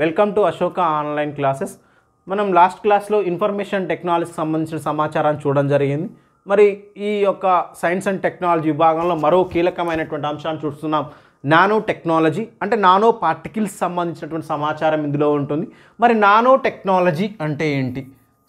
Welcome to Ashoka online classes మనం last క్లాస్లో information టెక్నాలజీకి సంబంధించిన సమాచారాన్ని చూడడం జరిగింది మరి ఈ యొక్క సైన్స్ అండ్ టెక్నాలజీ విభాగంలో మరో కీలకమైనటువంటి అంశాన్ని చూస్తున్నాం నానో టెక్నాలజీ అంటే నానో పార్టికల్స్ సంబంధించినటువంటి సమాచారం ఇందులో ఉంటుంది మరి నానో టెక్నాలజీ అంటే ఏంటి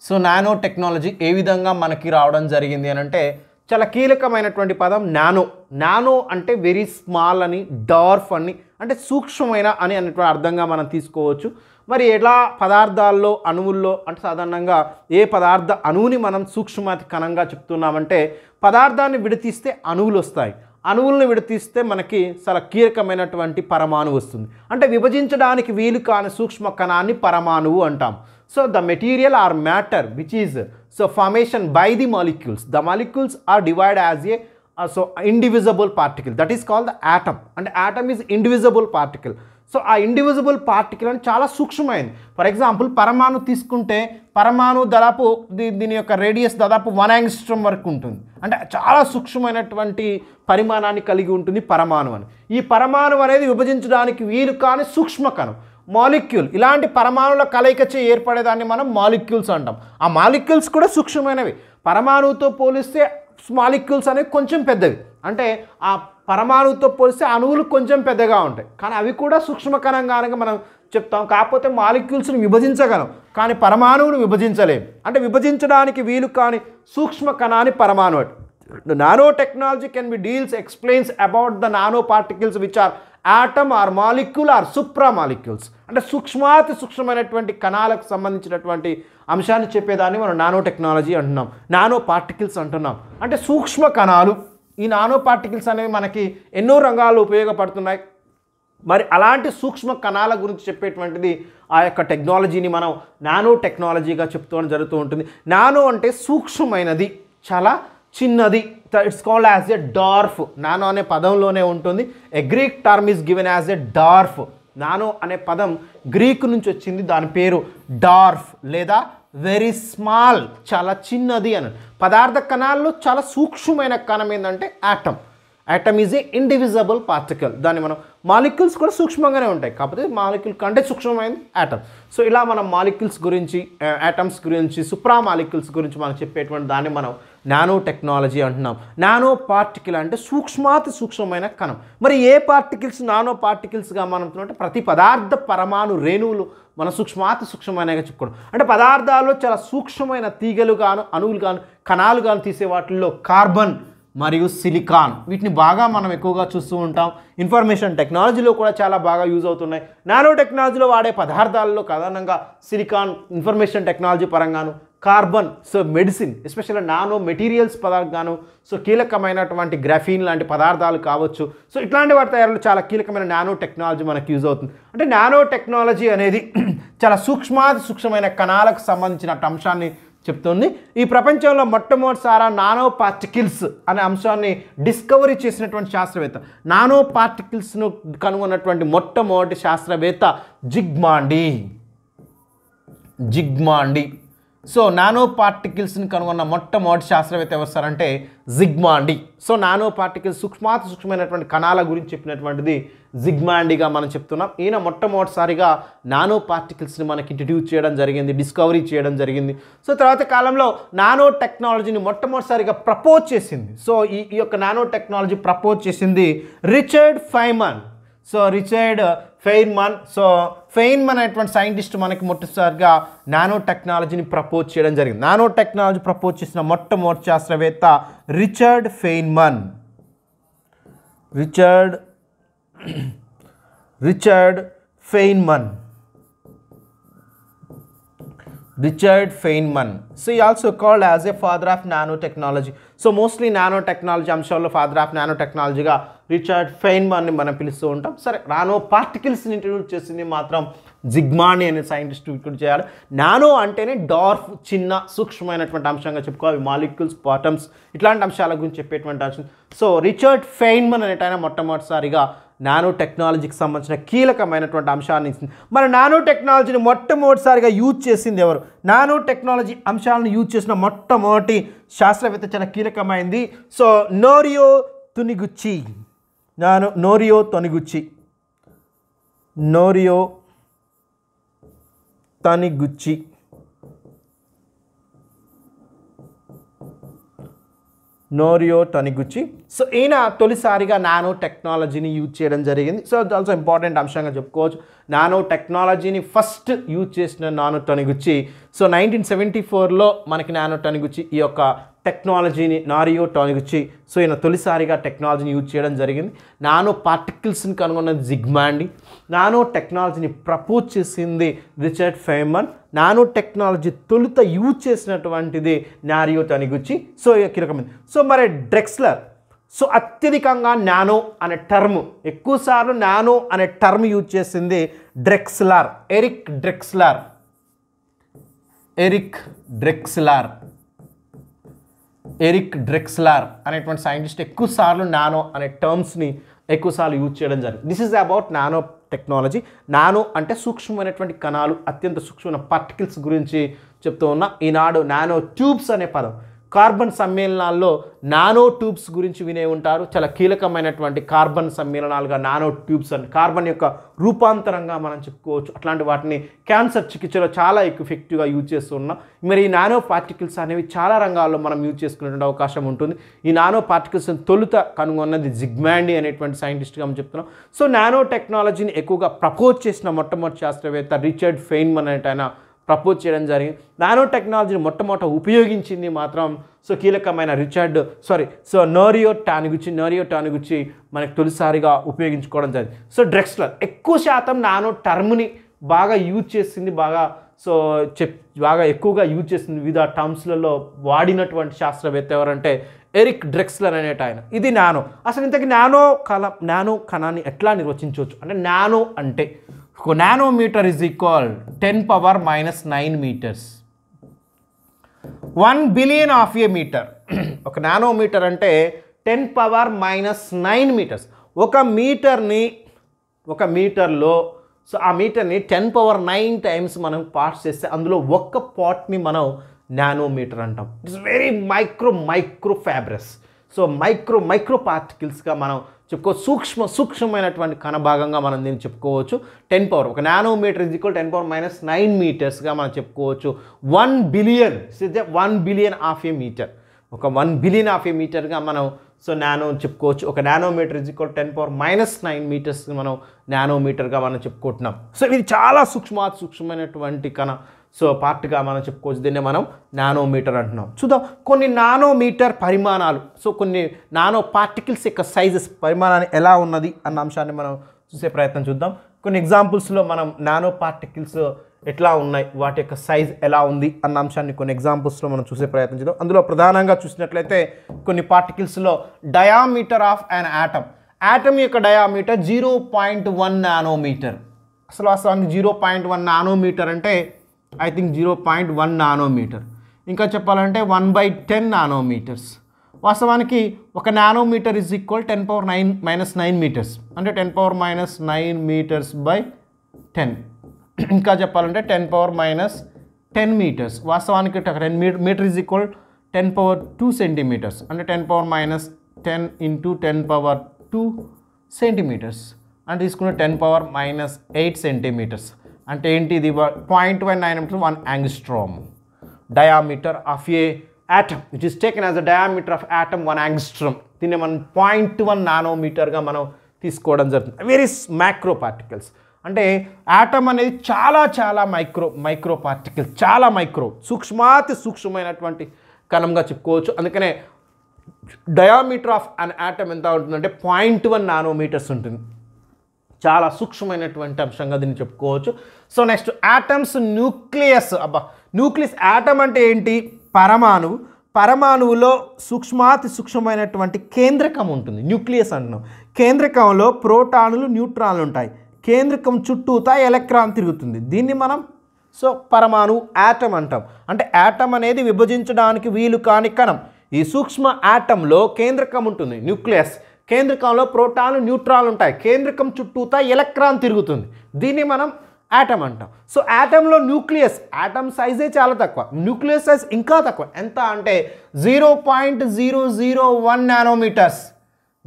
సో నానో టెక్నాలజీ ఏ విధంగా మనకి రావడం జరిగింది అని అంటే చాలా కీలకమైనటువంటి పదం నానో నానో అంటే వెరీ స్మాల్ అని డార్ఫ్ అని అంటే సూక్ష్మమైన అని అనేటువంటి అర్థంగా మనం తీసుకోవచ్చు మరి ఎలా పదార్థాల్లో అణువుల్లో అంటే సాధారణంగా ఏ పదార్థ అణువుని మనం సూక్ష్మతి కణంగా చెప్తున్నామంటే పదార్థాన్ని విడతీస్తే అణువులు వస్తాయి అణువులను విడతీస్తే మనకి చాలా కీలకమైనటువంటి పరమాణువు వస్తుంది అంటే విభజించడానికి వీలు కాని సూక్ష్మ కణాన్ని పరమాణువు అంటాం So the material or matter which is so formation by the molecules. The molecules are divided as a uh, so indivisible particle that is called the atom and atom is indivisible particle. So ఆ indivisible particle అని చాలా సూక్ష్మమైంది for example పరమాణు తీసుకుంటే పరమాణు దాదాపు దీని యొక్క radius దాదాపు వన్ యాంగ్స్ట్రమ్ వరకు ఉంటుంది అంటే చాలా సూక్ష్మమైనటువంటి పరిమాణాన్ని కలిగి ఉంటుంది పరమాణు అని ఈ పరమాణు అనేది విభజించడానికి వీలు కాని సూక్ష్మ కణం మాలిక్యూల్ ఇలాంటి పరమాణుల కలయికచే ఏర్పడేదాన్ని మనం మాలిక్యూల్స్ అంటాం ఆ మాలిక్యూల్స్ కూడా సూక్ష్మమైనవి పరమాణువుతో పోలిస్తే మాలిక్యూల్స్ అనేవి కొంచెం పెద్దవి అంటే ఆ పరమాణువుతో పోలిస్తే అణువులు కొంచెం పెద్దగా ఉంటాయి కానీ అవి కూడా సూక్ష్మకరంగానే మనం చెప్తాం కాకపోతే మాలిక్యూల్స్ని విభజించగలం కానీ పరమాణువును విభజించలేం అంటే విభజించడానికి వీలు కాని సూక్ష్మ కణాన్ని పరమాణువు nano technology can be deals explains about the nano particles which are atom or molecule or supra molecules అంటే సూక్ష్మాతి సూక్ష్మమైనటువంటి కణాలకు సంబంధించినటువంటి అంశాన్ని చెప్పేదాన్ని మనం నానో టెక్నాలజీ అంటున్నాం నానో పార్టికల్స్ అంటున్నాం అంటే సూక్ష్మ కణాలు ఈ నానో పార్టికల్స్ అనేవి మనకి ఎన్నో రంగాల్లో ఉపయోగపడుతున్నాయి మరి అలాంటి సూక్ష్మ కణాల గురించి చెప్పేటువంటిది ఆ యొక్క టెక్నాలజీని మనం నానో టెక్నాలజీగా చెప్తూ జరుగుతూ ఉంటుంది నానో అంటే సూక్ష్మమైనది చాలా చిన్నది it's called as a dwarf nano అనే పదంలోనే ఉంటుంది a Greek term is given as a dwarf nano అనే పదం గ్రీకు నుంచి వచ్చింది దాని పేరు డార్ఫ్ లేదా వెరీ స్మాల్ చాలా చిన్నది అని పదార్థ కణాల్లో చాలా సూక్ష్మమైన కణం ఏంటంటే atom atom is a indivisible particle దాన్ని మనం మాలిక్యూల్స్ కూడా సూక్ష్మంగానే ఉంటాయి కాకపోతే మాలిక్యూల్ కంటే సూక్ష్మమైనది యాటమ్ సో ఇలా మనం మాలిక్యూల్స్ గురించి యాటమ్స్ గురించి సుప్రా మాలిక్యూల్స్ గురించి మనం చెప్పేటువంటి దాన్ని మనం నానో టెక్నాలజీ అంటున్నాం నానో పార్టికల్ అంటే సూక్ష్మాతి సూక్ష్మమైన కణం మరి ఏ పార్టికల్స్ నానో పార్టికల్స్గా మనం అంటే ప్రతి పదార్థ పరమాణు రేణువులు మన సూక్ష్మాతి సూక్ష్మమైనగా చెప్పుకోవడం అంటే పదార్థాల్లో చాలా సూక్ష్మమైన తీగలు గాను అణువులు గాను కణాలు గాను తీసే వాటిల్లో కార్బన్ మరియు సిలికాన్ వీటిని బాగా మనం ఎక్కువగా చూస్తూ ఉంటాం ఇన్ఫర్మేషన్ టెక్నాలజీలో కూడా చాలా బాగా యూజ్ అవుతున్నాయి నానో టెక్నాలజీలో వాడే పదార్థాలలో ప్రధానంగా సిలికాన్ ఇన్ఫర్మేషన్ టెక్నాలజీ పరంగాను కార్బన్ సో మెడిసిన్ ఎస్పెషల్గా నానో మెటీరియల్స్ పదార్థాను సో కీలకమైనటువంటి గ్రాఫీన్ లాంటి పదార్థాలు కావచ్చు సో ఇట్లాంటి వాటి తయారీలో చాలా కీలకమైన నానో టెక్నాలజీ మనకు యూజ్ అవుతుంది అంటే నానో టెక్నాలజీ అనేది చాలా సూక్ష్మాతి సూక్ష్మమైన కణాలకు సంబంధించిన అంశాన్ని చెప్తుంది ఈ ప్రపంచంలో మొట్టమొదటిసారా నానో పార్టికల్స్ అనే అంశాన్ని డిస్కవరీ చేసినటువంటి శాస్త్రవేత్త నానో పార్టికల్స్ను కనుగొన్నటువంటి మొట్టమొదటి శాస్త్రవేత్త జిగ్మాండి జిగ్మాండి సో నానో పార్టికల్స్ని కనుగొన్న మొట్టమొదటి శాస్త్రవేత్త ఎవరు సార్ అంటే జిగ్మాండి సో నానో పార్టికల్స్ సూక్ష్మాత సూక్ష్మైనటువంటి కణాల గురించి చెప్పినటువంటిది జిగ్మాండిగా మనం చెప్తున్నాం ఈయన మొట్టమొదటిసారిగా నానో పార్టికల్స్ని మనకి ఇంట్రడ్యూస్ చేయడం జరిగింది డిస్కవరీ చేయడం జరిగింది సో తర్వాత కాలంలో నానో టెక్నాలజీని మొట్టమొదటిసారిగా ప్రపోజ్ చేసింది సో ఈ ఈ యొక్క నానో టెక్నాలజీ ప్రపోజ్ చేసింది Richard Feynman so Richard Feynman so Feynman అనేటువంటి సైంటిస్ట్ మనకి మొట్టమొదటిసారిగా నానో టెక్నాలజీని ప్రపోజ్ చేయడం జరిగింది నానో టెక్నాలజీ ప్రపోజ్ చేసిన మొట్టమొదటి శాస్త్రవేత్త Richard Feynman Richard Richard Feynman Richard Feynman so ఈ also called as a father of nano technology so mostly nano technology అంశాల్లో ఫాదర్ ఆఫ్ నానో టెక్నాలజీగా రిచర్డ్ ఫెయిన్మాన్ని మనం పిలుస్తూ ఉంటాం సరే నానో పార్టికల్స్ని ఇంట్రడ్యూస్ చేసింది మాత్రం జిగ్మాని అనే సైంటిస్ట్ ఇంక్లూడ్ చేయాలి నానో అంటేనే డార్ఫ్ చిన్న సూక్ష్మమైనటువంటి అంశంగా చెప్పుకోవాలి మాలిక్యూల్స్ పాటమ్స్ ఇట్లాంటి అంశాల గురించి చెప్పేటువంటి అంశం సో రిచర్డ్ ఫెయిన్మన్ అనేటైనా మొట్టమొదటిసారిగా నానో టెక్నాలజీకి సంబంధించిన కీలకమైనటువంటి అంశాన్ని ఇచ్చింది మరి నానో టెక్నాలజీని మొట్టమొదటిసారిగా యూజ్ చేసింది ఎవరు నానో టెక్నాలజీ అంశాలను యూజ్ చేసిన మొట్టమొదటి శాస్త్రవేత్త చాలా కీలకమైంది సో నోరియో తునిగుచ్చి నాను నోరియో తొనిగుచ్చి నోరియో తనిగుచ్చి నోరియో టనిగుచ్చి సో ఈయన తొలిసారిగా నానో టెక్నాలజీని యూజ్ చేయడం జరిగింది సో ఆల్సో ఇంపార్టెంట్ అంశంగా చెప్పుకోవచ్చు నానో టెక్నాలజీని ఫస్ట్ యూజ్ చేసిన nano Taniguchi so nineteen seventy ఫోర్లో మనకి నానో టనిగుచ్చి ఈ యొక్క టెక్నాలజీని నారియో వచ్చి సో ఈయన తొలిసారిగా టెక్నాలజీని యూజ్ చేయడం జరిగింది నానో పార్టికల్స్ని కనుగొన్నది జిగ్మాండి నానో టెక్నాలజీని ప్రపోజ్ చేసింది రిచర్డ్ ఫేమన్ నానో టెక్నాలజీ తొలుత యూజ్ చేసినటువంటిది నారియో వచ్చి సో కీలకమైంది సో మరి డ్రెక్స్లర్ సో అత్యధికంగా నానో అనే టర్మ్ ఎక్కువసార్లు నానో అనే టర్మ్ యూజ్ చేసింది Drexler Eric Drexler Eric Drexler Eric Drexler అనేటువంటి సైంటిస్ట్ ఎక్కువసార్లు నానో అనే టర్మ్స్ని ఎక్కువసార్లు యూజ్ చేయడం జరిగింది this is about nano technology nano అంటే సూక్ష్మమైనటువంటి కణాలు అత్యంత సూక్ష్మమైన పార్టికల్స్ గురించి చెప్తూ ఉన్న ఈనాడు నానో ట్యూబ్స్ అనే పదం కార్బన్ సమ్మేళనాల్లో నానో ట్యూబ్స్ గురించి వినే ఉంటారు చాలా కీలకమైనటువంటి కార్బన్ సమ్మేళనాలుగా నానో ట్యూబ్స్ అని కార్బన్ యొక్క రూపాంతరంగా మనం చెప్పుకోవచ్చు అట్లాంటి వాటిని క్యాన్సర్ చికిత్సలో చాలా ఎఫెక్టివ్గా యూజ్ చేస్తున్నాం మరి ఈ నానో పార్టికల్స్ అనేవి చాలా రంగాల్లో మనం యూజ్ చేసుకునేటువంటి అవకాశం ఉంటుంది ఈ నానో పార్టికల్స్ తొలుత కనుగొన్నది జిగ్మాండి అనేటువంటి సైంటిస్ట్గా మనం చెప్తున్నాం సో నానో టెక్నాలజీని ఎక్కువగా ప్రపోజ్ చేసిన మొట్టమొదటి శాస్త్రవేత్త రిచర్డ్ ఫెయిన్మన్ అనేట ప్రపోజ్ చేయడం జరిగింది నానో టెక్నాలజీని మొట్టమొదట ఉపయోగించింది మాత్రం సో కీలకమైన Richard sorry so Norio Taniguchi Norio tan గుచ్చి మనకు తొలిసారిగా ఉపయోగించుకోవడం జరిగింది సో డ్రెక్స్లర్ ఎక్కువ శాతం నానో టర్మ్ని బాగా యూజ్ చేసింది బాగా సో చెప్ బాగా ఎక్కువగా యూజ్ చేసింది వివిధ టర్మ్స్లలో వాడినటువంటి శాస్త్రవేత్త ఎవరంటే ఎరిక్ డ్రెక్స్లర్ అనేట ఆయన ఇది నానో అసలు ఇంతకీ నానో కళ నానో కణాన్ని ఎట్లా నిర్వచించవచ్చు అంటే నానో అంటే metre is equal ten power minus nine metres one billion of a metre ఒక నానోమీటర్ అంటే ten power minus nine metres ఒక మీటర్ని ఒక మీటర్లో సో ఆ మీటర్ని టెన్ పవర్ నైన్ టైమ్స్ మనం పార్ట్స్ చేస్తే అందులో ఒక్క పార్ట్ని మనం నానోమీటర్ అంటాం ఇట్స్ వెరీ మైక్రో మైక్రో ఫ్యాబ్రస్ సో మైక్రో మైక్రో పార్టికల్స్గా మనం చెప్పుకోవచ్చు సూక్ష్మ సూక్ష్మమైనటువంటి కణభాగంగా మనం దీన్ని చెప్పుకోవచ్చు టెన్ పవర్ ఒక metre is equal ten power minus nine మీటర్స్గా మనం చెప్పుకోవచ్చు one billion one billion of a metre ఒక వన్ బిలియన్ ఆఫ్ ఏ మీటర్గా మనం సో నానో చెప్పుకోవచ్చు ఒక nanometre is equal ten power minus nine metres మనం నానోమీటర్గా మనం చెప్పుకుంటున్నాం సో ఇది చాలా సూక్ష్మ సూక్ష్మమైనటువంటి కణ సో పార్ట్గా మనం చెప్పుకోవచ్చు దీన్ని మనం నానోమీటర్ అంటున్నాం చూద్దాం కొన్ని నానోమీటర్ పరిమాణాలు సో కొన్ని నానో పార్టికల్స్ యొక్క సైజెస్ పరిమాణాన్ని ఎలా ఉన్నది అన్న అంశాన్ని మనం చూసే ప్రయత్నం చూద్దాం కొన్ని ఎగ్జాంపుల్స్లో మనం నానో పార్టికల్స్ ఎట్లా ఉన్నాయి వాటి యొక్క సైజ్ ఎలా ఉంది అన్న అంశాన్ని కొన్ని ఎగ్జాంపుల్స్లో మనం చూసే ప్రయత్నం చేద్దాం అందులో ప్రధానంగా చూసినట్లయితే కొన్ని పార్టికల్స్లో diameter of an atom atom యొక్క diameter zero point one nanometre అసలు అసలు జీరో పాయింట్ వన్ నానోమీటర్ అంటే I think zero point one nanometre ఇంకా చెప్పాలంటే వన్ బై టెన్ నానోమీటర్స్ వాస్తవానికి ఒక nanometre is equal ten power nine minus nine metres అంటే ten power minus nine metres by ten ఇంకా చెప్పాలంటే ten power minus ten metres వాస్తవానికి ten metre metre is equal ten power two centimetres అంటే ten power minus ten into ten power two centimetres అంటే తీసుకున్న ten power minus eight centimetres అంటే ఏంటి ఇది point one nine enter one angstrom diameter of a atom it is taken as a diameter of atom one angstrom దీన్ని మనం point one నానోమీటర్గా మనం తీసుకోవడం జరుగుతుంది వెరీ మైక్రో పార్టికల్స్ అంటే యాటమ్ అనేది చాలా చాలా మైక్రో మైక్రో పార్టికల్స్ చాలా మైక్రో సూక్ష్మాతి సూక్ష్మమైనటువంటి కణంగా చెప్పుకోవచ్చు అందుకనే డయామీటర్ ఆఫ్ అన్ యాటమ్ ఎంత ఉంటుందంటే పాయింట్ వన్ నానోమీటర్స్ ఉంటుంది చాలా సూక్ష్మమైనటువంటి అంశంగా దీన్ని చెప్పుకోవచ్చు సో నెక్స్ట్ యాటమ్స్ న్యూక్లియస్ అబ్బా న్యూక్లియస్ యాటమ్ అంటే ఏంటి పరమాణువు పరమాణువులో సూక్ష్మాతి సూక్ష్మమైనటువంటి కేంద్రకం ఉంటుంది న్యూక్లియస్ అంటున్నాం కేంద్రకంలో ప్రోటానులు న్యూట్రాన్లు ఉంటాయి కేంద్రకం చుట్టూతా ఎలక్ట్రాన్ తిరుగుతుంది దీన్ని మనం సో పరమాణువు యాటమ్ అంటాం అంటే యాటమ్ అనేది విభజించడానికి వీలు కాని కణం ఈ సూక్ష్మ యాటంలో కేంద్రకం ఉంటుంది న్యూక్లియస్ కేంద్రకంలో ప్రోటాన్లు న్యూట్రాన్ ఉంటాయి కేంద్రకం చుట్టూతా ఎలక్ట్రాన్ తిరుగుతుంది దీన్ని మనం యాటమ్ అంటాం సో యాటంలో న్యూక్లియస్ యాటమ్ సైజే చాలా తక్కువ న్యూక్లియస్ సైజ్ ఇంకా తక్కువ ఎంత అంటే zero point zero zero one nanometres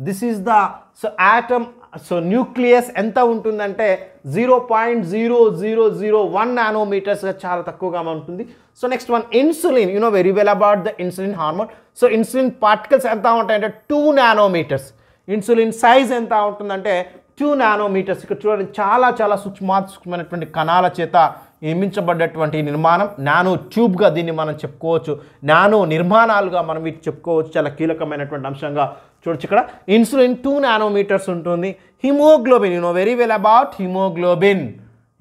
this is the so atom so nucleus ఎంత ఉంటుందంటే zero point zero zero zero one nanometres చాలా తక్కువగా ఉంటుంది so next one insulin you know very well about the insulin hormone so insulin particles ఎంత ఉంటాయంటే two nanometres insulin size ఎంత ఉంటుందంటే two nanometres ఇక్కడ చూడండి చాలా చాలా సూక్ష్మాత్సూక్ష్మైనటువంటి కణాల చేత నిర్మించబడ్డటువంటి నిర్మాణం నానో ట్యూబ్గా దీన్ని మనం చెప్పుకోవచ్చు నానో నిర్మాణాలుగా మనం వీటి చెప్పుకోవచ్చు చాలా కీలకమైనటువంటి అంశంగా చూడొచ్చు ఇక్కడ ఇన్సులిన్ టూ నానోమీటర్స్ ఉంటుంది haemoglobin you know very well about haemoglobin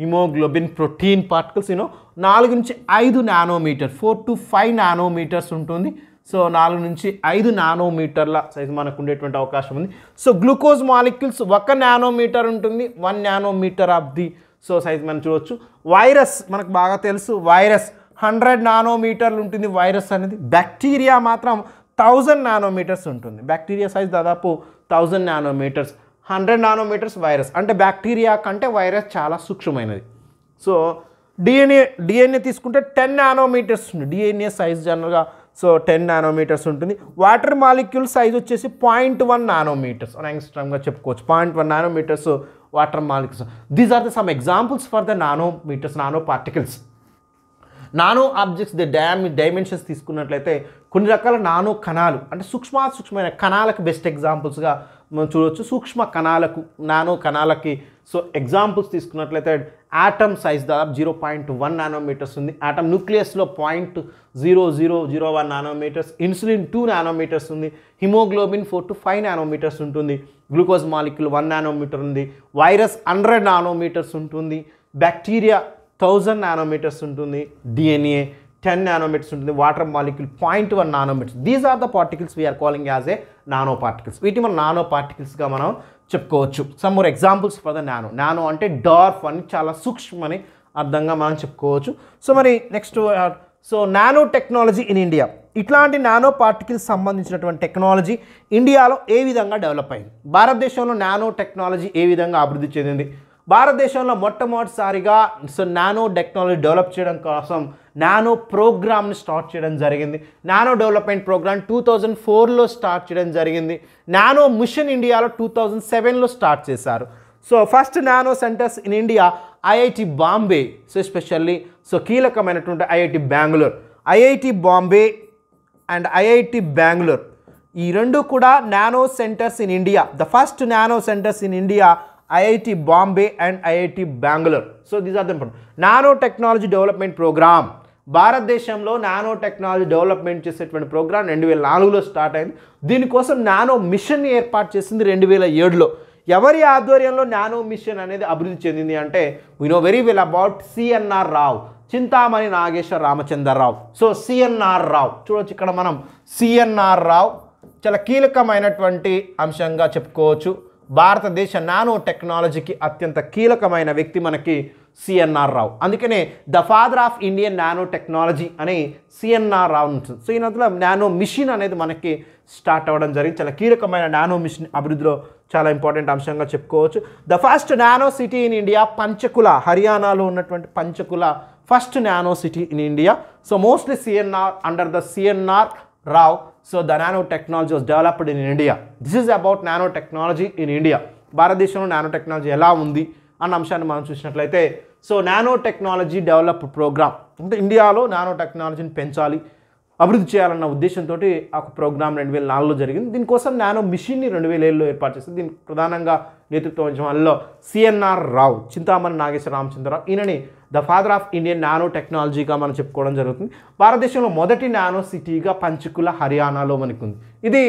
haemoglobin protein particles you know నాలుగు నుంచి ఐదు nanometre four to five nanometres ఉంటుంది సో నాలుగు నుంచి ఐదు నానోమీటర్ల సైజు మనకు ఉండేటువంటి అవకాశం ఉంది సో గ్లూకోజ్ మాలిక్యూల్స్ ఒక నానోమీటర్ ఉంటుంది one nanometre of the so size మనం చూడవచ్చు వైరస్ మనకు బాగా తెలుసు వైరస్ హండ్రెడ్ నానోమీటర్లు ఉంటుంది వైరస్ అనేది బ్యాక్టీరియా మాత్రం థౌజండ్ నానోమీటర్స్ ఉంటుంది బ్యాక్టీరియా సైజ్ దాదాపు thousand nanometres hundred nanometres virus అంటే బ్యాక్టీరియా కంటే వైరస్ చాలా సూక్ష్మమైనది సో డిఎన్ఏ డిఎన్ఏ తీసుకుంటే టెన్ నానోమీటర్స్ ఉంది డిఎన్ఏ సైజ్ జనరల్గా సో టెన్ నానోమీటర్స్ ఉంటుంది వాటర్ మాలిక్యూల్ సైజ్ వచ్చేసి పాయింట్ వన్ నానోమీటర్స్ యాంగ్స్ట్రమ్గా చెప్పుకోవచ్చు point one nanometres water molecules these are the some examples for the nanometres nano particles nano objects the dam dimensions తీసుకున్నట్లయితే కొన్ని రకాల nano కణాలు అంటే సూక్ష్మ సూక్ష్మమైన కణాలకు బెస్ట్ ఎగ్జాంపుల్స్గా మనం చూడవచ్చు సూక్ష్మ కణాలకు నానో కణాలకి సో ఎగ్జాంపుల్స్ తీసుకున్నట్లయితే యాటమ్ సైజ్ దాదాపు జీరో పాయింట్ వన్ నానోమీటర్స్ ఉంది యాటమ్ న్యూక్లియస్లో point zero zero zero one nanometres insulin two nanometres ఉంది haemoglobin four to five nanometres ఉంటుంది గ్లూకోజ్ మాలిక్యుల్ వన్ నానోమీటర్ ఉంది వైరస్ హండ్రెడ్ నానోమీటర్స్ ఉంటుంది bacteria thousand nanometres ఉంటుంది DNA ten nanometres ఉంటుంది water molecule point one nanometres these are the particles we're calling as a nano particles వీటి మనం nano పార్టికల్స్గా మనం చెప్పుకోవచ్చు some more examples for the nano nano అంటే dwarf అని చాలా సూక్ష్మని అర్థంగా మనం చెప్పుకోవచ్చు సో మరి next so nano technology in India ఇట్లాంటి నానో పార్టికల్స్ సంబంధించినటువంటి టెక్నాలజీ ఇండియాలో ఏ విధంగా డెవలప్ అయింది భారతదేశంలో నానో టెక్నాలజీ ఏ విధంగా అభివృద్ధి చెందింది భారతదేశంలో మొట్టమొదటిసారిగా సో నానో టెక్నాలజీ డెవలప్ చేయడం కోసం నానో ప్రోగ్రామ్ని స్టార్ట్ చేయడం జరిగింది nano development programme two thousand ఫోర్లో స్టార్ట్ చేయడం జరిగింది నానో మిషన్ ఇండియాలో టూ థౌజండ్ సెవెన్లో స్టార్ట్ చేశారు so first nano centres in India IIT Bombay so especially so కీలకమైనటువంటి IIT Bengaluru IIT Bombay and IIT Bengaluru ఈ రెండు కూడా nano centres in India the first nano centres in India IIT Bombay and IIT Bengaluru so these are the important nano technology development programme భారతదేశంలో nano technology development చేసేటువంటి programme రెండు వేల నాలుగులో start అయింది దీనికోసం నానో మిషన్ ఏర్పాటు చేసింది రెండు వేల ఏడులో ఎవరి ఆధ్వర్యంలో నానో మిషన్ అనేది అభివృద్ధి చెందింది అంటే we know very well about CNR Rao Chintamani Nageswara Ramachandra Rao so CNR రావు చూడొచ్చు ఇక్కడ మనం సిఎన్ఆర్ రావు చాలా కీలకమైనటువంటి అంశంగా చెప్పుకోవచ్చు భారతదేశ నానో టెక్నాలజీకి అత్యంత కీలకమైన వ్యక్తి మనకి సిఎన్ఆర్ రావు అందుకనే the father of Indian nano technology అని సిఎన్ఆర్ రావు ఉంటుంది సో ఈయన నానో మిషన్ అనేది మనకి స్టార్ట్ అవ్వడం జరిగింది చాలా కీలకమైన నానో మిషన్ అభివృద్ధిలో చాలా ఇంపార్టెంట్ అంశంగా చెప్పుకోవచ్చు the first nano city in India Panchkula హర్యానాలో ఉన్నటువంటి Panchkula first nano city in India so mostly CNR under the CNR Rao. So the nanotechnology was developed in India. This about nano technology in India భారతదేశంలో nano technology ఎలా ఉంది అన్న అంశాన్ని మనం చూసినట్లయితే so nano technology develop programme అంటే ఇండియాలో nano టెక్నాలజీని పెంచాలి అభివృద్ధి చేయాలన్న ఉద్దేశంతో ఒక ప్రోగ్రామ్ రెండు వేల నాలుగులో జరిగింది దీనికోసం నానో మిషన్ని రెండు వేల ఏళ్ళలో ఏర్పాటు చేసింది దీనికి ప్రధానంగా నేతృత్వం వహించిన వాళ్ళలో సిఎన్ఆర్ రావు చింతామణి నాగేశ్వర రామచంద్రరావు ఈయనని the father of Indian nano టెక్నాలజీగా మనం చెప్పుకోవడం జరుగుతుంది భారతదేశంలో మొదటి నానో సిటీగా పంచుకుల హర్యానాలో మనకు ఉంది ఇది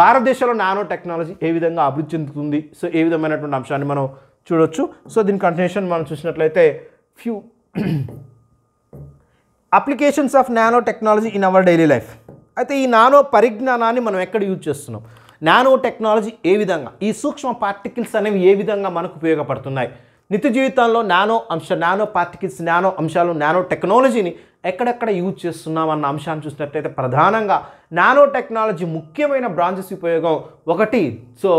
భారతదేశంలో నానో టెక్నాలజీ ఏ విధంగా అభివృద్ధి చెందుతుంది సో ఏ విధమైనటువంటి అంశాన్ని మనం చూడొచ్చు సో దీని కంటిన్యూషన్ మనం చూసినట్లయితే few applications of nano technology in our daily life అయితే ఈ నానో పరిజ్ఞానాన్ని మనం ఎక్కడ యూజ్ చేస్తున్నాం నానో టెక్నాలజీ ఏ విధంగా ఈ సూక్ష్మ పార్టికల్స్ అనేవి ఏ విధంగా మనకు ఉపయోగపడుతున్నాయి నిత్య జీవితంలో నానో అంశ నానో పార్టికల్స్ నానో అంశాలు నానో టెక్నాలజీని ఎక్కడెక్కడ యూజ్ చేస్తున్నాం అన్న అంశాన్ని చూసినట్లయితే ప్రధానంగా నానో టెక్నాలజీ ముఖ్యమైన బ్రాంచెస్ ఉపయోగం ఒకటి సో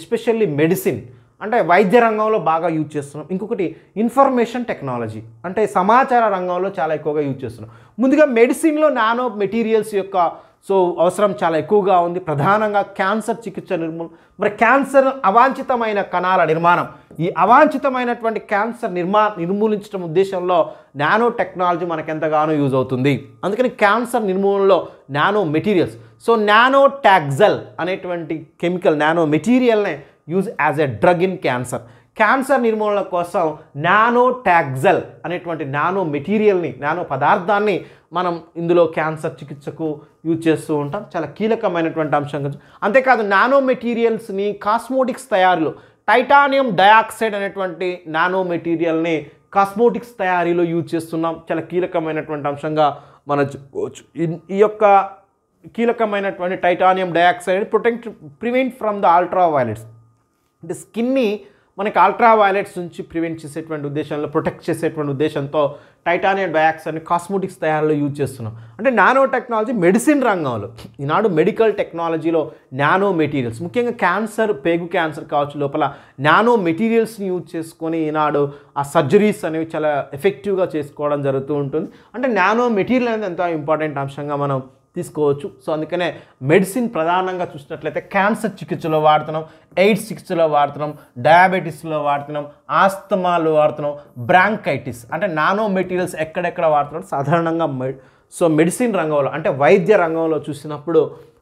ఎస్పెషల్లీ మెడిసిన్ అంటే వైద్య రంగంలో బాగా యూజ్ చేస్తున్నాం ఇంకొకటి ఇన్ఫర్మేషన్ టెక్నాలజీ అంటే సమాచార రంగంలో చాలా ఎక్కువగా యూజ్ చేస్తున్నాం ముందుగా మెడిసిన్లో నానో మెటీరియల్స్ యొక్క సో అవసరం చాలా ఎక్కువగా ఉంది ప్రధానంగా క్యాన్సర్ చికిత్స నిర్మూలన మరి క్యాన్సర్ అవాంఛితమైన కణాల నిర్మాణం ఈ అవాంఛితమైనటువంటి క్యాన్సర్ నిర్మా నిర్మూలించడం ఉద్దేశంలో నానో టెక్నాలజీ ఎంతగానో యూజ్ అవుతుంది అందుకని క్యాన్సర్ నిర్మూలనలో nano materials so nano Taxol అనేటువంటి కెమికల్ నానో మెటీరియల్నే use as a drug in cancer cancer నిర్మూలన కోసం నానో ట్యాక్జల్ అనేటువంటి నానో మెటీరియల్ని నానో పదార్థాన్ని మనం ఇందులో క్యాన్సర్ చికిత్సకు యూజ్ చేస్తూ ఉంటాం చాలా కీలకమైనటువంటి అంశం కదా అంతేకాదు నానో మెటీరియల్స్ని కాస్మోటిక్స్ తయారీలో టైటానియం డయాక్సైడ్ అనేటువంటి నానో మెటీరియల్ని కాస్మోటిక్స్ తయారీలో యూజ్ చేస్తున్నాం చాలా కీలకమైనటువంటి అంశంగా మనం చెప్పుకోవచ్చు ఈ యొక్క కీలకమైనటువంటి titanium dioxide protect prevent from the ultra violets అంటే స్కిన్ని మనకి అల్ట్రా వైలెట్స్ నుంచి ప్రివెంట్ చేసేటువంటి ఉద్దేశంలో ప్రొటెక్ట్ చేసేటువంటి ఉద్దేశంతో టైటానియం డయాక్సైడ్ని అని కాస్మోటిక్స్ తయారీలో యూజ్ చేస్తున్నాం అంటే నానో టెక్నాలజీ మెడిసిన్ రంగంలో ఈనాడు మెడికల్ టెక్నాలజీలో నానో మెటీరియల్స్ ముఖ్యంగా క్యాన్సర్ పేగు క్యాన్సర్ కావచ్చు లోపల నానో మెటీరియల్స్ని యూజ్ చేసుకొని ఈనాడు ఆ సర్జరీస్ అనేవి చాలా ఎఫెక్టివ్గా చేసుకోవడం జరుగుతూ ఉంటుంది అంటే నానో మెటీరియల్ అనేది ఎంతో ఇంపార్టెంట్ అంశంగా మనం తీసుకోవచ్చు సో అందుకనే మెడిసిన్ ప్రధానంగా చూసినట్లయితే క్యాన్సర్ చికిత్సలో వాడుతున్నాం ఎయిడ్స్ చికిత్సలో వాడుతున్నాం డయాబెటీస్లో వాడుతున్నాం ఆస్తమాలో వాడుతున్నాం బ్రాంకైటిస్ అంటే నానో మెటీరియల్స్ ఎక్కడెక్కడ వాడుతున్నాం సాధారణంగా సో మెడిసిన్ రంగంలో అంటే వైద్య రంగంలో చూసినప్పుడు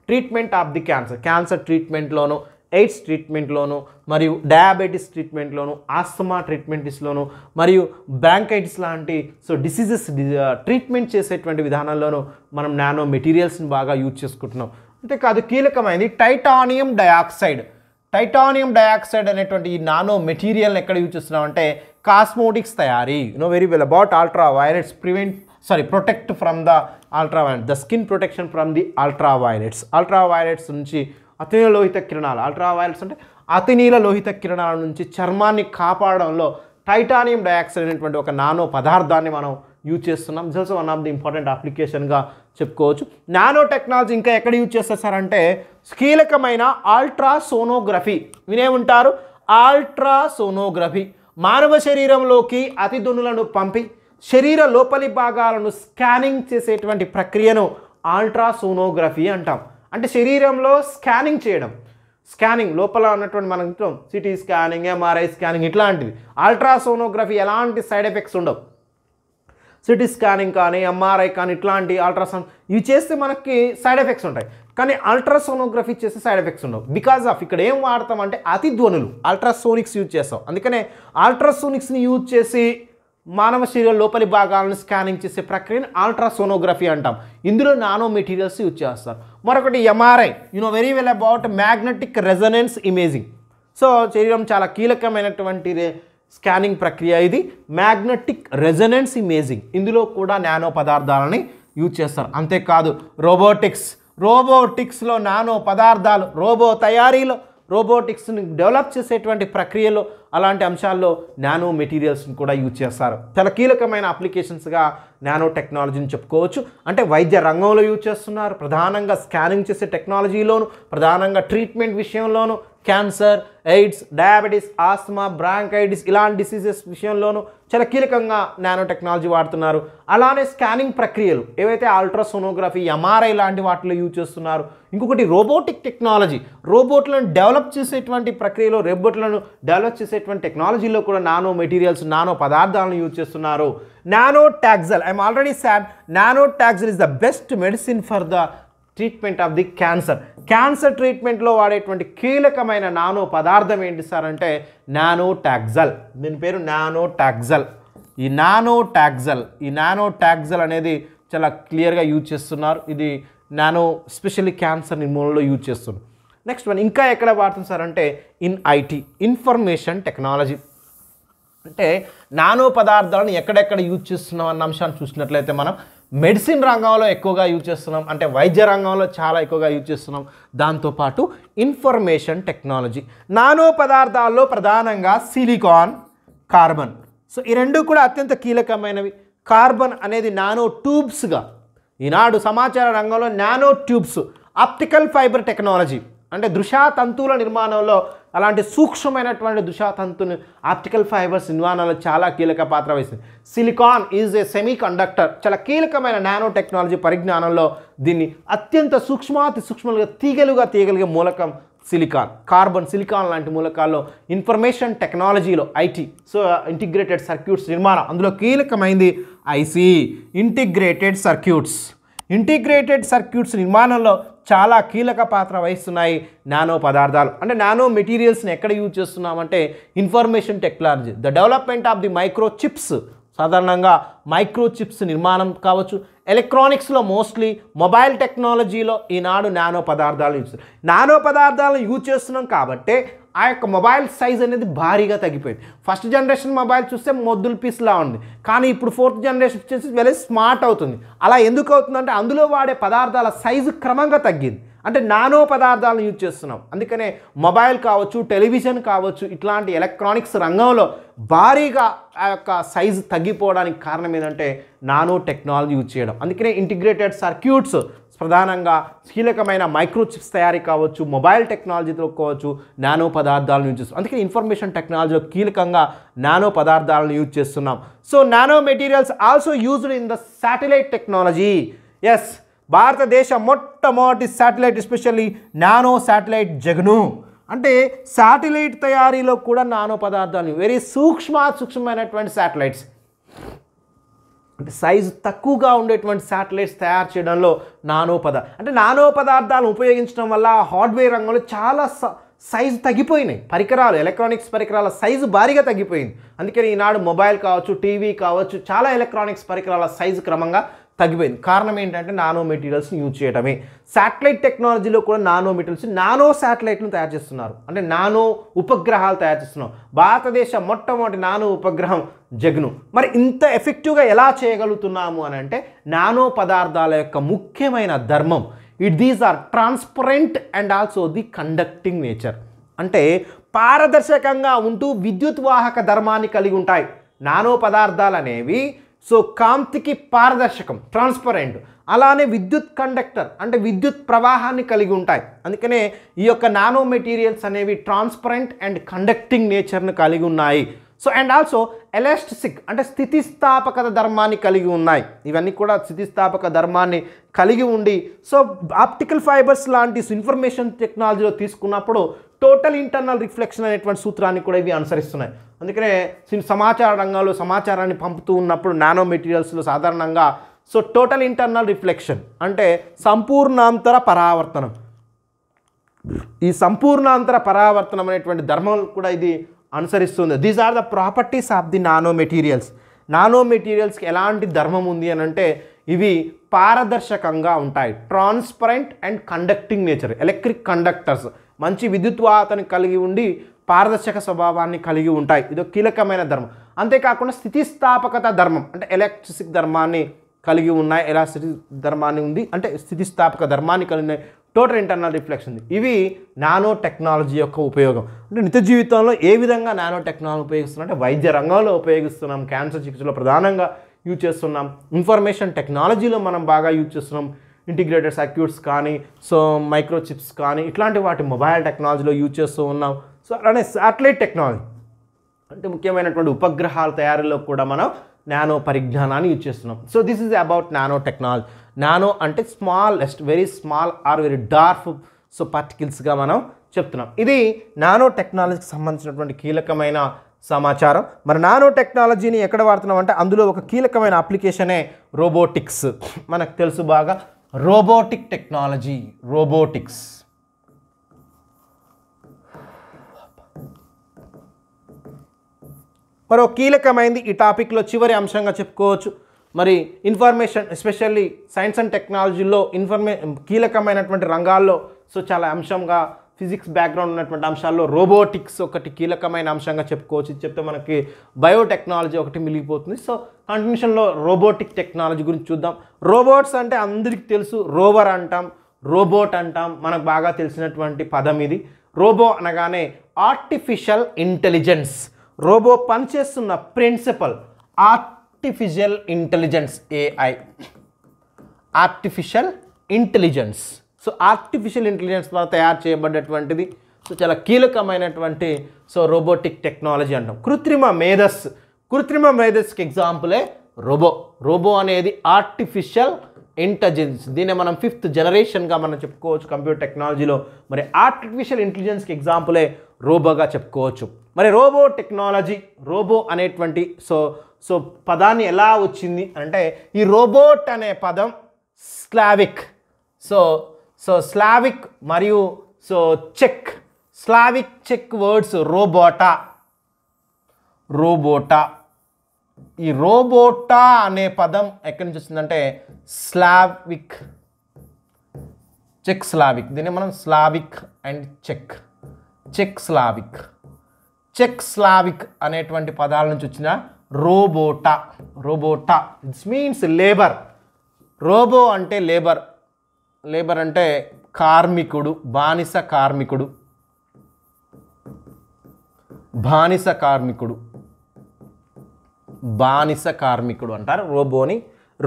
treatment of the cancer cancer ట్రీట్మెంట్లోనూ ఎయిడ్స్ ట్రీట్మెంట్లోను మరియు డయాబెటీస్ ట్రీట్మెంట్లోను ఆస్తమా ట్రీట్మెంట్స్లోను మరియు బ్యాంకైట్స్ లాంటి సో డిసీజెస్ ట్రీట్మెంట్ చేసేటువంటి విధానంలోనూ మనం నానో మెటీరియల్స్ని బాగా యూజ్ చేసుకుంటున్నాం అంతేకాదు కీలకమైనది టైటానియం డయాక్సైడ్ టైటానియం డయాక్సైడ్ అనేటువంటి ఈ నానో మెటీరియల్ని ఎక్కడ యూజ్ చేస్తున్నామంటే కాస్మోటిక్స్ తయారీ know very well about ultra violets prevent sorry protect from the ultra violet the skin protection from the ultra violets ultra violets నుంచి అతినీల లోహిత కిరణాలు అల్ట్రా వైల్స్ అంటే అతినీల లోహిత కిరణాల నుంచి చర్మాన్ని కాపాడడంలో టైటానియం డయాక్సైడ్ అనేటువంటి ఒక నానో పదార్థాన్ని మనం యూజ్ చేస్తున్నాం జల్స్ వన్ ఆఫ్ ది ఇంపార్టెంట్ అప్లికేషన్గా చెప్పుకోవచ్చు నానో టెక్నాలజీ ఇంకా ఎక్కడ యూజ్ చేస్తారు సార్ అంటే కీలకమైన ఆల్ట్రాసోనోగ్రఫీ వినే ఉంటారు ఆల్ట్రాసోనోగ్రఫీ మానవ శరీరంలోకి అతిధునులను పంపి శరీర లోపలి భాగాలను స్కానింగ్ చేసేటువంటి ప్రక్రియను ఆల్ట్రాసోనోగ్రఫీ అంటాం అంటే శరీరంలో స్కానింగ్ చేయడం స్కానింగ్ లోపల ఉన్నటువంటి మనం సిటీ స్కానింగ్ ఎంఆర్ఐ స్కానింగ్ ఇట్లాంటివి అల్ట్రాసోనోగ్రఫీ ఎలాంటి సైడ్ ఎఫెక్ట్స్ ఉండవు సిటీ స్కానింగ్ కానీ ఎంఆర్ఐ కానీ ఇట్లాంటి అల్ట్రాసౌండ్ ఇవి చేస్తే మనకి సైడ్ ఎఫెక్ట్స్ ఉంటాయి కానీ అల్ట్రాసోనోగ్రఫీ చేస్తే సైడ్ ఎఫెక్ట్స్ ఉండవు బికాజ్ ఆఫ్ ఇక్కడ ఏం అంటే అతి ధ్వనులు అల్ట్రాసోనిక్స్ యూజ్ చేస్తాం అందుకనే అల్ట్రాసోనిక్స్ని యూజ్ చేసి మానవ శరీర లోపలి భాగాలను స్కానింగ్ చేసే ప్రక్రియను అల్ట్రాసోనోగ్రఫీ అంటాం ఇందులో నానో మెటీరియల్స్ యూజ్ చేస్తారు మరొకటి MRI know very well about magnetic resonance imaging so శరీరం చాలా కీలకమైనటువంటి స్కానింగ్ ప్రక్రియ ఇది మ్యాగ్నెటిక్ రెజనెన్స్ ఇమేజింగ్ ఇందులో కూడా నానో పదార్థాలని యూజ్ చేస్తారు అంతేకాదు రోబోటిక్స్ రోబోటిక్స్లో నానో పదార్థాలు రోబో తయారీలో రోబోటిక్స్ని డెవలప్ చేసేటువంటి ప్రక్రియలో అలాంటి అంశాల్లో నానో మెటీరియల్స్ని కూడా యూజ్ చేస్తారు చాలా కీలకమైన అప్లికేషన్స్గా నానో టెక్నాలజీని చెప్పుకోవచ్చు అంటే వైద్య రంగంలో యూజ్ చేస్తున్నారు ప్రధానంగా స్కానింగ్ చేసే టెక్నాలజీలోను ప్రధానంగా ట్రీట్మెంట్ విషయంలోను cancer AIDS diabetes asthma bronchitis ఇలాంటి డిసీజెస్ విషయంలోనూ చాలా కీలకంగా నానో టెక్నాలజీ వాడుతున్నారు అలానే స్కానింగ్ ప్రక్రియలు ఏవైతే అల్ట్రాసోనోగ్రఫీ ఎంఆర్ఐ లాంటి వాటిలో యూజ్ చేస్తున్నారు ఇంకొకటి రోబోటిక్ టెక్నాలజీ రోబోట్లను డెవలప్ చేసేటువంటి ప్రక్రియలో రోబోట్లను డెవలప్ చేసేటువంటి టెక్నాలజీలో కూడా నానో మెటీరియల్స్ నానో పదార్థాలను యూజ్ చేస్తున్నారు nano Taxol I'm already said nano Taxol is the best medicine for the treatment of the cancer cancer ట్రీట్మెంట్లో వాడేటువంటి కీలకమైన నానో పదార్థం ఏంటి సార్ అంటే నానో ట్యాక్జల్ దీని పేరు నానో ట్యాక్జల్ ఈ నానో ట్యాక్జల్ ఈ నానో ట్యాక్జల్ అనేది చాలా క్లియర్గా యూజ్ చేస్తున్నారు ఇది నానో స్పెషల్లీ క్యాన్సర్ నిర్మూలనలో యూజ్ చేస్తున్నారు నెక్స్ట్ వన్ ఇంకా ఎక్కడ వాడుతుంది సార్ అంటే ఇన్ ఐటీ ఇన్ఫర్మేషన్ టెక్నాలజీ అంటే నానో పదార్థాలను ఎక్కడెక్కడ యూజ్ చేస్తున్నాం అన్న అంశాన్ని చూసినట్లయితే మనం మెడిసిన్ రంగంలో ఎక్కువగా యూజ్ చేస్తున్నాం అంటే వైద్య రంగంలో చాలా ఎక్కువగా యూజ్ చేస్తున్నాం దాంతోపాటు ఇన్ఫర్మేషన్ టెక్నాలజీ నానో పదార్థాల్లో ప్రధానంగా సిలికాన్ కార్బన్ సో ఈ రెండు కూడా అత్యంత కీలకమైనవి కార్బన్ అనేది నానో ట్యూబ్స్గా ఈనాడు సమాచార రంగంలో nano tubes optical fibre technology అంటే దృశాతంతువుల నిర్మాణంలో అలాంటి సూక్ష్మమైనటువంటి దృశాతంతుని ఆప్టికల్ ఫైబర్స్ నిర్మాణంలో చాలా కీలక పాత్ర వహిస్తుంది silicon is a semi conductor చాలా కీలకమైన నానో టెక్నాలజీ పరిజ్ఞానంలో దీన్ని అత్యంత సూక్ష్మాతి సూక్ష్మలుగా తీగలుగా తీగలిగే మూలకం సిలికాన్ కార్బన్ సిలికాన్ లాంటి మూలకాల్లో ఇన్ఫర్మేషన్ టెక్నాలజీలో ఐటీ సో ఇంటిగ్రేటెడ్ సర్క్యూట్స్ నిర్మాణం అందులో కీలకమైంది IC integrated circuits integrated circuits నిర్మాణంలో చాలా కీలక పాత్ర వహిస్తున్నాయి నానో పదార్థాలు అంటే నానో మెటీరియల్స్ని ఎక్కడ యూజ్ చేస్తున్నామంటే information technology the development of the micro chips సాధారణంగా మైక్రోచిప్స్ నిర్మాణం కావచ్చు ఎలక్ట్రానిక్స్లో మోస్ట్లీ మొబైల్ టెక్నాలజీలో ఈనాడు నానో పదార్థాలు యూజ్ నానో పదార్థాలను యూజ్ చేస్తున్నాం కాబట్టే ఆ యొక్క మొబైల్ సైజ్ అనేది భారీగా తగ్గిపోయింది ఫస్ట్ జనరేషన్ మొబైల్ చూస్తే మొద్దుల పీస్లా ఉంది కానీ ఇప్పుడు ఫోర్త్ జనరేషన్ చూసి వెళ్ళి స్మార్ట్ అవుతుంది అలా ఎందుకు అవుతుందంటే అందులో వాడే పదార్థాల సైజు క్రమంగా తగ్గింది అంటే నానో పదార్థాలను యూజ్ చేస్తున్నాం అందుకనే మొబైల్ కావచ్చు టెలివిజన్ కావచ్చు ఇట్లాంటి ఎలక్ట్రానిక్స్ రంగంలో భారీగా ఆ యొక్క సైజు తగ్గిపోవడానికి కారణం ఏంటంటే నానో టెక్నాలజీ యూజ్ చేయడం అందుకనే ఇంటిగ్రేటెడ్ సర్క్యూట్స్ ప్రధానంగా కీలకమైన మైక్రోచిప్స్ తయారీ కావచ్చు మొబైల్ టెక్నాలజీలో కావచ్చు నానో పదార్థాలను యూజ్ చేస్తున్నాం అందుకని ఇన్ఫర్మేషన్ టెక్నాలజీలో కీలకంగా నానో పదార్థాలను యూజ్ చేస్తున్నాం so nano materials also used in the satellite technology ఎస్ భారతదేశ మొట్టమొదటి శాటిలైట్ ఎస్పెషల్లీ నానో శాటిలైట్ జగను అంటే శాటిలైట్ తయారీలో కూడా నానో పదార్థాలు వెరీ సూక్ష్మ సూక్ష్మమైనటువంటి శాటిలైట్స్ అంటే సైజు తక్కువగా ఉండేటువంటి శాటిలైట్స్ తయారు చేయడంలో నానో పద అంటే నానో పదార్థాలను ఉపయోగించడం వల్ల హార్డ్వేర్ రంగంలో చాలా సైజు తగ్గిపోయినాయి పరికరాలు ఎలక్ట్రానిక్స్ పరికరాల సైజు భారీగా తగ్గిపోయింది అందుకని ఈనాడు మొబైల్ కావచ్చు టీవీ కావచ్చు చాలా ఎలక్ట్రానిక్స్ పరికరాల సైజు క్రమంగా తగ్గిపోయింది కారణం ఏంటంటే నానో మెటీరియల్స్ని యూజ్ చేయడమే శాటిలైట్ టెక్నాలజీలో కూడా నానో మెటీరియల్స్ నానో శాటిలైట్ను తయారు చేస్తున్నారు అంటే నానో ఉపగ్రహాలు తయారు చేస్తున్నారు భారతదేశ మొట్టమొదటి నానో ఉపగ్రహం జగ్ను మరి ఇంత ఎఫెక్టివ్గా ఎలా చేయగలుగుతున్నాము అని అంటే నానో పదార్థాల యొక్క ముఖ్యమైన ధర్మం it these are transparent and also the conducting nature అంటే పారదర్శకంగా ఉంటూ విద్యుత్ వాహక ధర్మాన్ని కలిగి ఉంటాయి నానో పదార్థాలు అనేవి సో కాంతికి పారదర్శకం ట్రాన్స్పరెంట్ అలానే విద్యుత్ కండక్టర్ అంటే విద్యుత్ ప్రవాహాన్ని కలిగి ఉంటాయి అందుకనే ఈ యొక్క నానో మెటీరియల్స్ అనేవి ట్రాన్స్పరెంట్ అండ్ కండక్టింగ్ నేచర్ను కలిగి ఉన్నాయి సో అండ్ ఆల్సో ఎలాస్టిసిక్ అంటే స్థితిస్థాపకత ధర్మాన్ని కలిగి ఉన్నాయి ఇవన్నీ కూడా స్థితిస్థాపక ధర్మాన్ని కలిగి ఉండి సో ఆప్టికల్ ఫైబర్స్ లాంటి ఇన్ఫర్మేషన్ టెక్నాలజీలో తీసుకున్నప్పుడు టోటల్ ఇంటర్నల్ రిఫ్లెక్షన్ అనేటువంటి సూత్రాన్ని కూడా ఇవి అనుసరిస్తున్నాయి అందుకనే సమాచార రంగంలో సమాచారాన్ని పంపుతూ ఉన్నప్పుడు నానో మెటీరియల్స్లో సాధారణంగా సో టోటల్ ఇంటర్నల్ రిఫ్లెక్షన్ అంటే సంపూర్ణాంతర పరావర్తనం ఈ సంపూర్ణాంతర పరావర్తనం అనేటువంటి ధర్మం కూడా ఇది అనుసరిస్తుంది these are the properties of the nano materials nano మెటీరియల్స్కి ఎలాంటి ధర్మం ఉంది అని అంటే ఇవి పారదర్శకంగా ఉంటాయి transparent and conducting nature electric conductors మంచి విద్యుత్వాతను కలిగి ఉండి పారదర్శక స్వభావాన్ని కలిగి ఉంటాయి ఇది కీలకమైన ధర్మం అంతేకాకుండా స్థితిస్థాపకత ధర్మం అంటే ఎలక్ట్రిసిక్ ధర్మాన్ని కలిగి ఉన్నాయి ఎలా స్థితి ధర్మాన్ని ఉంది అంటే స్థితిస్థాపక ధర్మాన్ని కలిగి ఉన్నాయి టోటల్ ఇంటర్నల్ రిఫ్లెక్షన్ ఉంది ఇవి నానో టెక్నాలజీ యొక్క ఉపయోగం అంటే నిత్య జీవితంలో ఏ విధంగా నానో టెక్నాలజీ ఉపయోగిస్తున్నాం అంటే వైద్య రంగంలో ఉపయోగిస్తున్నాం క్యాన్సర్ చికిత్సలో ప్రధానంగా యూజ్ చేస్తున్నాం ఇన్ఫర్మేషన్ టెక్నాలజీలో మనం బాగా యూజ్ చేస్తున్నాం ఇంటిగ్రేటెడ్ సర్క్యూట్స్ కానీ సో మైక్రోచిప్స్ కానీ ఇట్లాంటి వాటి మొబైల్ టెక్నాలజీలో యూజ్ చేస్తూ ఉన్నాం సో అలానే శాటిలైట్ టెక్నాలజీ అంటే ముఖ్యమైనటువంటి ఉపగ్రహాల తయారీలో కూడా మనం నానో పరిజ్ఞానాన్ని యూజ్ చేస్తున్నాం so this is about nano technology nano అంటే smallest very small or very dwarf so పార్టికల్స్గా మనం చెప్తున్నాం ఇది నానో టెక్నాలజీకి సంబంధించినటువంటి కీలకమైన సమాచారం మరి నానో టెక్నాలజీని ఎక్కడ వాడుతున్నాం అంటే అందులో ఒక కీలకమైన అప్లికేషనే రోబోటిక్స్ మనకు తెలుసు బాగా రోబోటిక్ టెక్నాలజీ రోబోటిక్స్ మరో కీలకమైంది ఈ టాపిక్లో చివరి అంశంగా చెప్పుకోవచ్చు మరి ఇన్ఫర్మేషన్ ఎస్పెషల్లీ సైన్స్ అండ్ టెక్నాలజీలో ఇన్ఫర్మే కీలకమైనటువంటి రంగాల్లో సో చాలా అంశంగా ఫిజిక్స్ బ్యాక్గ్రౌండ్ ఉన్నటువంటి అంశాల్లో రోబోటిక్స్ ఒకటి కీలకమైన అంశంగా చెప్పుకోవచ్చు చెప్తే మనకి బయోటెక్నాలజీ ఒకటి మిగిలిపోతుంది సో కంటిన్యూషన్లో రోబోటిక్ టెక్నాలజీ గురించి చూద్దాం రోబోట్స్ అంటే అందరికీ తెలుసు రోవర్ అంటాం రోబోట్ అంటాం మనకు బాగా తెలిసినటువంటి పదం ఇది రోబో అనగానే ఆర్టిఫిషియల్ ఇంటెలిజెన్స్ రోబో పనిచేస్తున్న principle artificial intelligence AI artificial intelligence so artificial intelligence ద్వారా తయారు చేయబడ్డటువంటిది సో చాలా కీలకమైనటువంటి సో రోబోటిక్ టెక్నాలజీ అంటాం కృత్రిమ మేధస్ కృత్రిమ మేధస్కి ఎగ్జాంపులే రోబో రోబో అనేది ఆర్టిఫిషియల్ ఇంటెలిజెన్స్ దీన్ని మనం ఫిఫ్త్ జనరేషన్గా మనం చెప్పుకోవచ్చు కంప్యూటర్ టెక్నాలజీలో మరి ఆర్టిఫిషియల్ ఇంటెలిజెన్స్కి ఎగ్జాంపులే రోబోగా చెప్పుకోవచ్చు మరి రోబో టెక్నాలజీ రోబో అనేటువంటి సో సో పదాన్ని ఎలా వచ్చింది అంటే ఈ రోబోట్ అనే పదం స్లావిక్ సో సో స్లావిక్ మరియు so check Slavic check words robota robota ఈ రోబోటా అనే పదం ఎక్కడి నుంచి వచ్చిందంటే స్లావిక్ చెక్ స్లావిక్ దీన్ని మనం Slavic and check check Slavic check Slavic అనేటువంటి పదాల నుంచి వచ్చిన robota robota it's means labour robo అంటే లేబర్ లేబర్ అంటే కార్మికుడు బానిస కార్మికుడు బానిస కార్మికుడు బానిస కార్మికుడు అంటారు రోబోని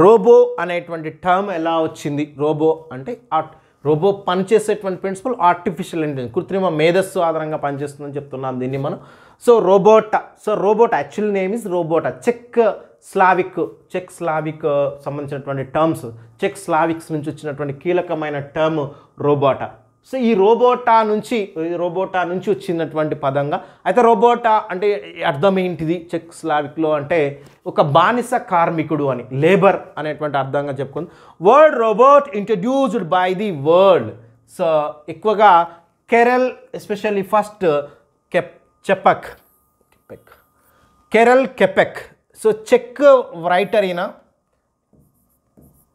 రోబో అనేటువంటి టర్మ్ ఎలా వచ్చింది రోబో అంటే ఆర్ట్ రోబో పనిచేసేటువంటి ప్రిన్సిపల్ ఆర్టిఫిషియల్ ఇంటెలిజెన్స్ కృత్రిమ మేధస్సు ఆధారంగా పనిచేస్తుందని చెప్తున్నాం దీన్ని మనం so రోబోట so robot actual name is రోబోట check Slavic check Slavic సంబంధించినటువంటి టర్మ్స్ చెక్ స్లావిక్స్ నుంచి వచ్చినటువంటి కీలకమైన టర్మ్ రోబోటా సో ఈ రోబోటా నుంచి రోబోటా నుంచి వచ్చినటువంటి పదంగా అయితే రోబోటా అంటే అర్థం ఏంటిది చెక్ స్లావిక్లో అంటే ఒక బానిస కార్మికుడు అని లేబర్ అనేటువంటి అర్థంగా చెప్పుకుంది word robot introduced by the world so ఎక్కువగా Karel especially first Capek Capek Capek Karel Capek so చెక్ రైటర్ ఈయన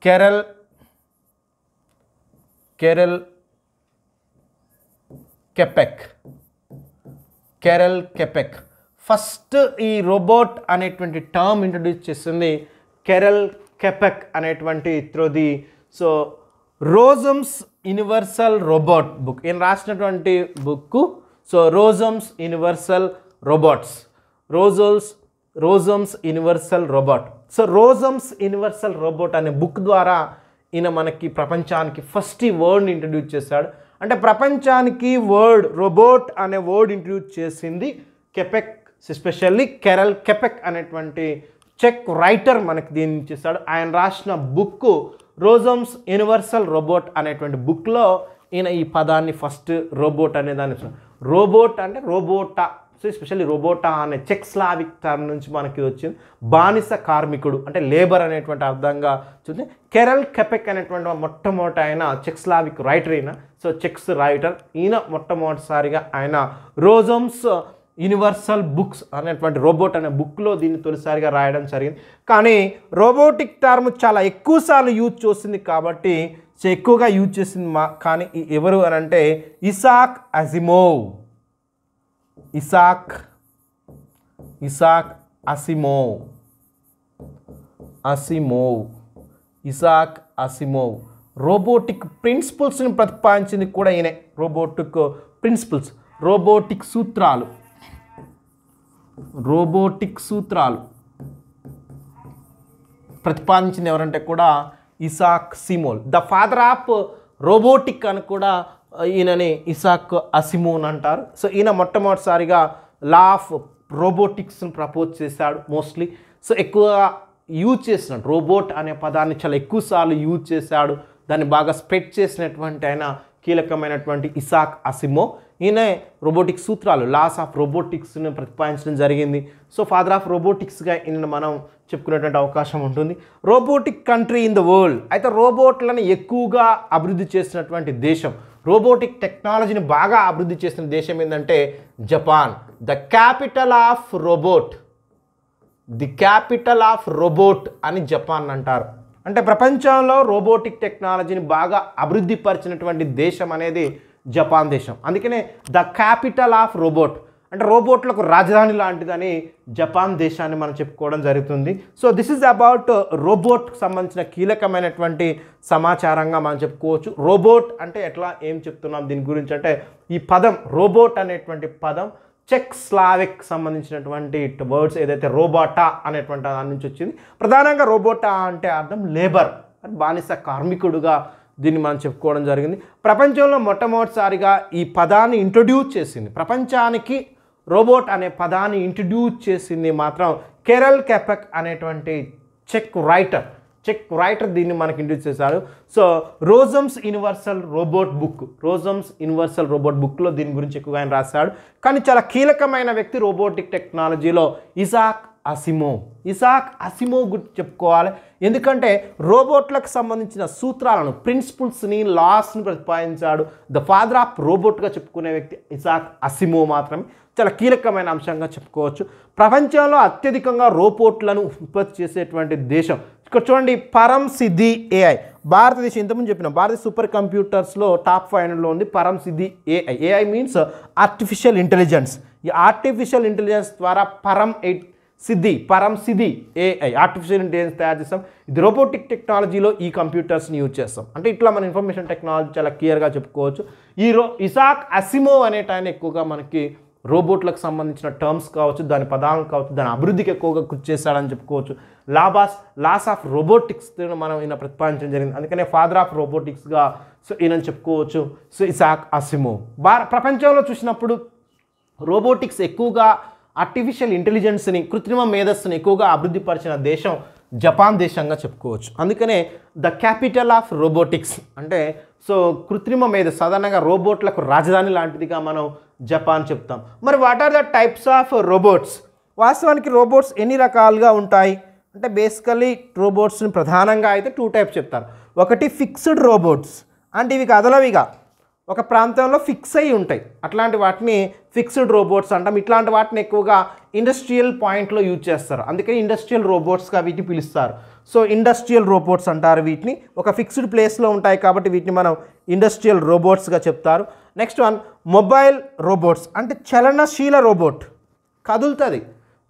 Karel Karel Capek Karel Capek first ఈ రోబోట్ అనేటువంటి టర్మ్ ఇంట్రడ్యూస్ చేస్తుంది కెరల్ కెపెక్ అనేటువంటి through the so Rossum's universal robot book ఈయన రాసినటువంటి book so Rossum's Universal Robots Rossum's Rossum's universal Robot so Rossum's universal Robot అనే book ద్వారా ఈయన మనకి ప్రపంచానికి ఫస్ట్ ఈ వర్డ్ని ఇంట్రడ్యూస్ చేశాడు అంటే ప్రపంచానికి వర్డ్ రోబోట్ అనే వర్డ్ ఇంట్రడ్యూస్ చేసింది కెపెక్ ఎస్పెషల్లీ కెరల్ కెపెక్ అనేటువంటి చెక్ రైటర్ మనకి దీన్ని చేశాడు ఆయన రాసిన బుక్ రోజమ్స్ యూనివర్సల్ రోబోట్ అనేటువంటి బుక్లో ఈయన ఈ పదాన్ని ఫస్ట్ రోబోట్ అనే దాన్ని రోబోట్ అంటే రోబోటా సో ఎస్పెషల్లీ రోబోటా అనే చెక్ స్లావిక్ టర్మ్ నుంచి మనకి వచ్చింది బానిస కార్మికుడు అంటే లేబర్ అనేటువంటి అర్థంగా చూస్తే కెరల్ కెపెక్ అనేటువంటి మొట్టమొదటి ఆయన చెక్ స్లావిక్ రైటర్ ఈయన సో చెక్స్ రైటర్ ఈయన మొట్టమొదటిసారిగా ఆయన రోజోమ్స్ యూనివర్సల్ బుక్స్ అనేటువంటి రోబోట్ అనే బుక్లో దీన్ని తొలిసారిగా రాయడం జరిగింది కానీ రోబోటిక్ టర్మ్ చాలా ఎక్కువసార్లు యూజ్ చేసింది కాబట్టి ఎక్కువగా యూజ్ చేసింది మా కానీ ఎవరు అని అంటే Isaac Asimov Isaac Isaac Asimov Asimov Isaac Asimov robotic ప్రిన్సిపల్స్ని ప్రతిపాదించింది కూడా ఈయనే రోబోటిక్ ప్రిన్సిపల్స్ రోబోటిక్ సూత్రాలు రోబోటిక్ సూత్రాలు ప్రతిపాదించింది ఎవరంటే కూడా ఇసాక్ సిమోల్ ద ఫాదర్ ఆఫ్ రోబోటిక్ అని కూడా ఈయనని ఇసాక్ అసిమోన్ అంటారు సో ఈయన మొట్టమొదటిసారిగా లా ఆఫ్ రోబోటిక్స్ని ప్రపోజ్ చేశాడు మోస్ట్లీ సో ఎక్కువగా యూజ్ చేసినాడు రోబోట్ అనే పదాన్ని చాలా ఎక్కువసార్లు యూజ్ చేశాడు దాన్ని బాగా స్ప్రెడ్ చేసినటువంటి ఆయన కీలకమైనటువంటి ఇసాక్ అసిమో ఈయన రోబోటిక్స్ సూత్రాలు లాస్ ఆఫ్ రోబోటిక్స్ని ప్రతిపాదించడం జరిగింది సో ఫాదర్ ఆఫ్ రోబోటిక్స్గా ఈయన మనం చెప్పుకునేటువంటి అవకాశం ఉంటుంది robotic country in the world అయితే రోబోట్లను ఎక్కువగా అభివృద్ధి చేసినటువంటి దేశం రోబోటిక్ టెక్నాలజీని బాగా అభివృద్ధి చేసిన దేశం ఏంటంటే Japan the capital of robot the capital of robot అని జపాన్ అంటారు అంటే ప్రపంచంలో రోబోటిక్ టెక్నాలజీని బాగా అభివృద్ధి పరిచినటువంటి దేశం అనేది జపాన్ దేశం అందుకనే ద క్యాపిటల్ ఆఫ్ రోబోట్ అంటే రోబోట్లకు రాజధాని లాంటిదని జపాన్ దేశాన్ని మనం చెప్పుకోవడం జరుగుతుంది సో దిస్ ఇస్ అబౌట్ రోబోట్కి సంబంధించిన కీలకమైనటువంటి సమాచారంగా మనం చెప్పుకోవచ్చు రోబోట్ అంటే ఎట్లా ఏం చెప్తున్నాం దీని గురించి అంటే ఈ పదం రోబోట్ అనేటువంటి పదం చెక్ స్లావిక్ సంబంధించినటువంటి వర్డ్స్ ఏదైతే రోబోటా అనేటువంటి దాని నుంచి వచ్చింది ప్రధానంగా రోబోటా అంటే అర్థం లేబర్ బానిస కార్మికుడుగా దీన్ని మనం చెప్పుకోవడం జరిగింది ప్రపంచంలో మొట్టమొదటిసారిగా ఈ పదాన్ని ఇంట్రొడ్యూస్ చేసింది ప్రపంచానికి రోబోట్ అనే పదాన్ని ఇంట్రడ్యూస్ చేసింది మాత్రం కెరల్ కెపెక్ అనేటువంటి చెక్ రైటర్ చెక్ రైటర్ దీన్ని మనకి ఇంట్రడ్యూస్ చేశారు so Rossum's universal robot book Rossum's universal robot బుక్లో దీని గురించి ఎక్కువగా ఆయన రాశాడు కానీ చాలా కీలకమైన వ్యక్తి రోబోటిక్ టెక్నాలజీలో ఇసాక్ అసిమో ఇసాక్ అసిమో గుర్తు చెప్పుకోవాలి ఎందుకంటే రోబోట్లకు సంబంధించిన సూత్రాలను ప్రిన్సిపుల్స్ని లాస్ని ప్రతిపాదించాడు ద ఫాదర్ ఆఫ్ రోబోట్గా చెప్పుకునే వ్యక్తి ఇసాక్ అసిమో మాత్రమే చాలా కీలకమైన అంశంగా చెప్పుకోవచ్చు ప్రపంచంలో అత్యధికంగా రోబోట్లను ఉత్పత్తి చేసేటువంటి దేశం ఇక్కడ చూడండి పరం సిద్ధి ఏఐ భారతదేశం ఇంతకుముందు చెప్పిన భారత సూపర్ కంప్యూటర్స్లో టాప్ ఫైవ్ హండ్రెడ్లో ఉంది Param Siddhi AI AI means artificial intelligence ఈ ఆర్టిఫిషియల్ ఇంటెలిజెన్స్ ద్వారా పరం ఎయిట్ సిద్ధి పరం సిద్ధి ఏఐ ఆర్టిఫిషియల్ ఇంటెలిజెన్స్ తయారు చేస్తాం ఇది రోబోటిక్ టెక్నాలజీలో ఈ కంప్యూటర్స్ని యూజ్ చేస్తాం అంటే ఇట్లా మన ఇన్ఫర్మేషన్ టెక్నాలజీ చాలా క్లియర్గా చెప్పుకోవచ్చు ఈ రో ఇసాక్ అసిమో అనేటాన్ని ఎక్కువగా మనకి రోబోట్లకు సంబంధించిన టర్మ్స్ కావచ్చు దాని పదాలు కావచ్చు దాని అభివృద్ధికి ఎక్కువగా కృషి చేశాడని చెప్పుకోవచ్చు లాబాస్ లాస్ ఆఫ్ రోబోటిక్స్ మనం ఈయన ప్రతిపాదించడం జరిగింది అందుకనే ఫాదర్ ఆఫ్ రోబోటిక్స్గా సో ఈయనని చెప్పుకోవచ్చు సో ఇసాక్ అసిమో భార ప్రపంచంలో చూసినప్పుడు రోబోటిక్స్ ఎక్కువగా ఆర్టిఫిషియల్ ఇంటెలిజెన్స్ని కృత్రిమ మేధస్సుని ఎక్కువగా అభివృద్ధి పరిచిన దేశం జపాన్ దేశంగా చెప్పుకోవచ్చు అందుకనే ద క్యాపిటల్ ఆఫ్ రోబోటిక్స్ అంటే సో కృత్రిమ మేధ సాధారణంగా రోబోట్లకు రాజధాని లాంటిదిగా మనం జపాన్ చెప్తాం మరి what are the types of robots వాస్తవానికి రోబోట్స్ ఎన్ని రకాలుగా ఉంటాయి అంటే బేసికలీ రోబోట్స్ని ప్రధానంగా అయితే టూ టైప్స్ చెప్తారు ఒకటి ఫిక్స్డ్ రోబోట్స్ అంటే ఇవి కదలవిగా ఒక ప్రాంతంలో ఫిక్స్ అయి ఉంటాయి అట్లాంటి వాటిని ఫిక్స్డ్ రోబోట్స్ అంటాం ఇట్లాంటి వాటిని ఎక్కువగా ఇండస్ట్రియల్ పాయింట్లో యూజ్ చేస్తారు అందుకని ఇండస్ట్రియల్ రోబోట్స్గా వీటిని పిలుస్తారు సో ఇండస్ట్రియల్ రోబోట్స్ అంటారు వీటిని ఒక ఫిక్స్డ్ ప్లేస్లో ఉంటాయి కాబట్టి వీటిని మనం ఇండస్ట్రియల్ రోబోట్స్గా చెప్తారు నెక్స్ట్ వన్ మొబైల్ రోబోట్స్ అంటే చలనశీల రోబోట్ కదులుతుంది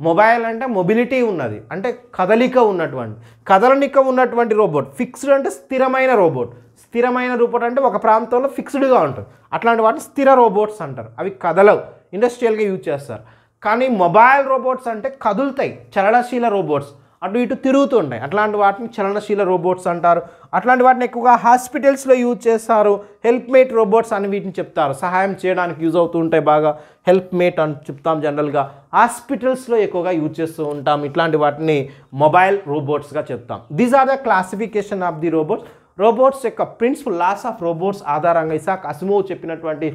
మొబైల్ అంటే మొబిలిటీ ఉన్నది అంటే కదలిక ఉన్నటువంటి కదలనిక ఉన్నటువంటి రోబోట్ ఫిక్స్డ్ అంటే స్థిరమైన రోబోట్ స్థిరమైన రోబోట్ అంటే ఒక ప్రాంతంలో ఫిక్స్డ్గా ఉంటుంది అట్లాంటి వాటిని స్థిర రోబోట్స్ అంటారు అవి కదలవు ఇండస్ట్రియల్గా యూజ్ చేస్తారు కానీ మొబైల్ రోబోట్స్ అంటే కదులుతాయి చలనశీల రోబోట్స్ అటు ఇటు తిరుగుతూ ఉంటాయి అట్లాంటి వాటిని చలనశీల రోబోట్స్ అంటారు అట్లాంటి వాటిని ఎక్కువగా హాస్పిటల్స్లో యూజ్ చేస్తారు హెల్ప్మేట్ రోబోట్స్ అని వీటిని చెప్తారు సహాయం చేయడానికి యూజ్ అవుతూ ఉంటాయి బాగా హెల్ప్మేట్ అని చెప్తాం జనరల్గా హాస్పిటల్స్లో ఎక్కువగా యూజ్ చేస్తూ ఉంటాం ఇట్లాంటి వాటిని మొబైల్ రోబోట్స్గా చెప్తాం these are the classification of the robots robots యొక్క ప్రిన్సిపల్ లాస్ ఆఫ్ రోబోట్స్ ఆధారంగా ఇసాక్ అసిమో చెప్పినటువంటి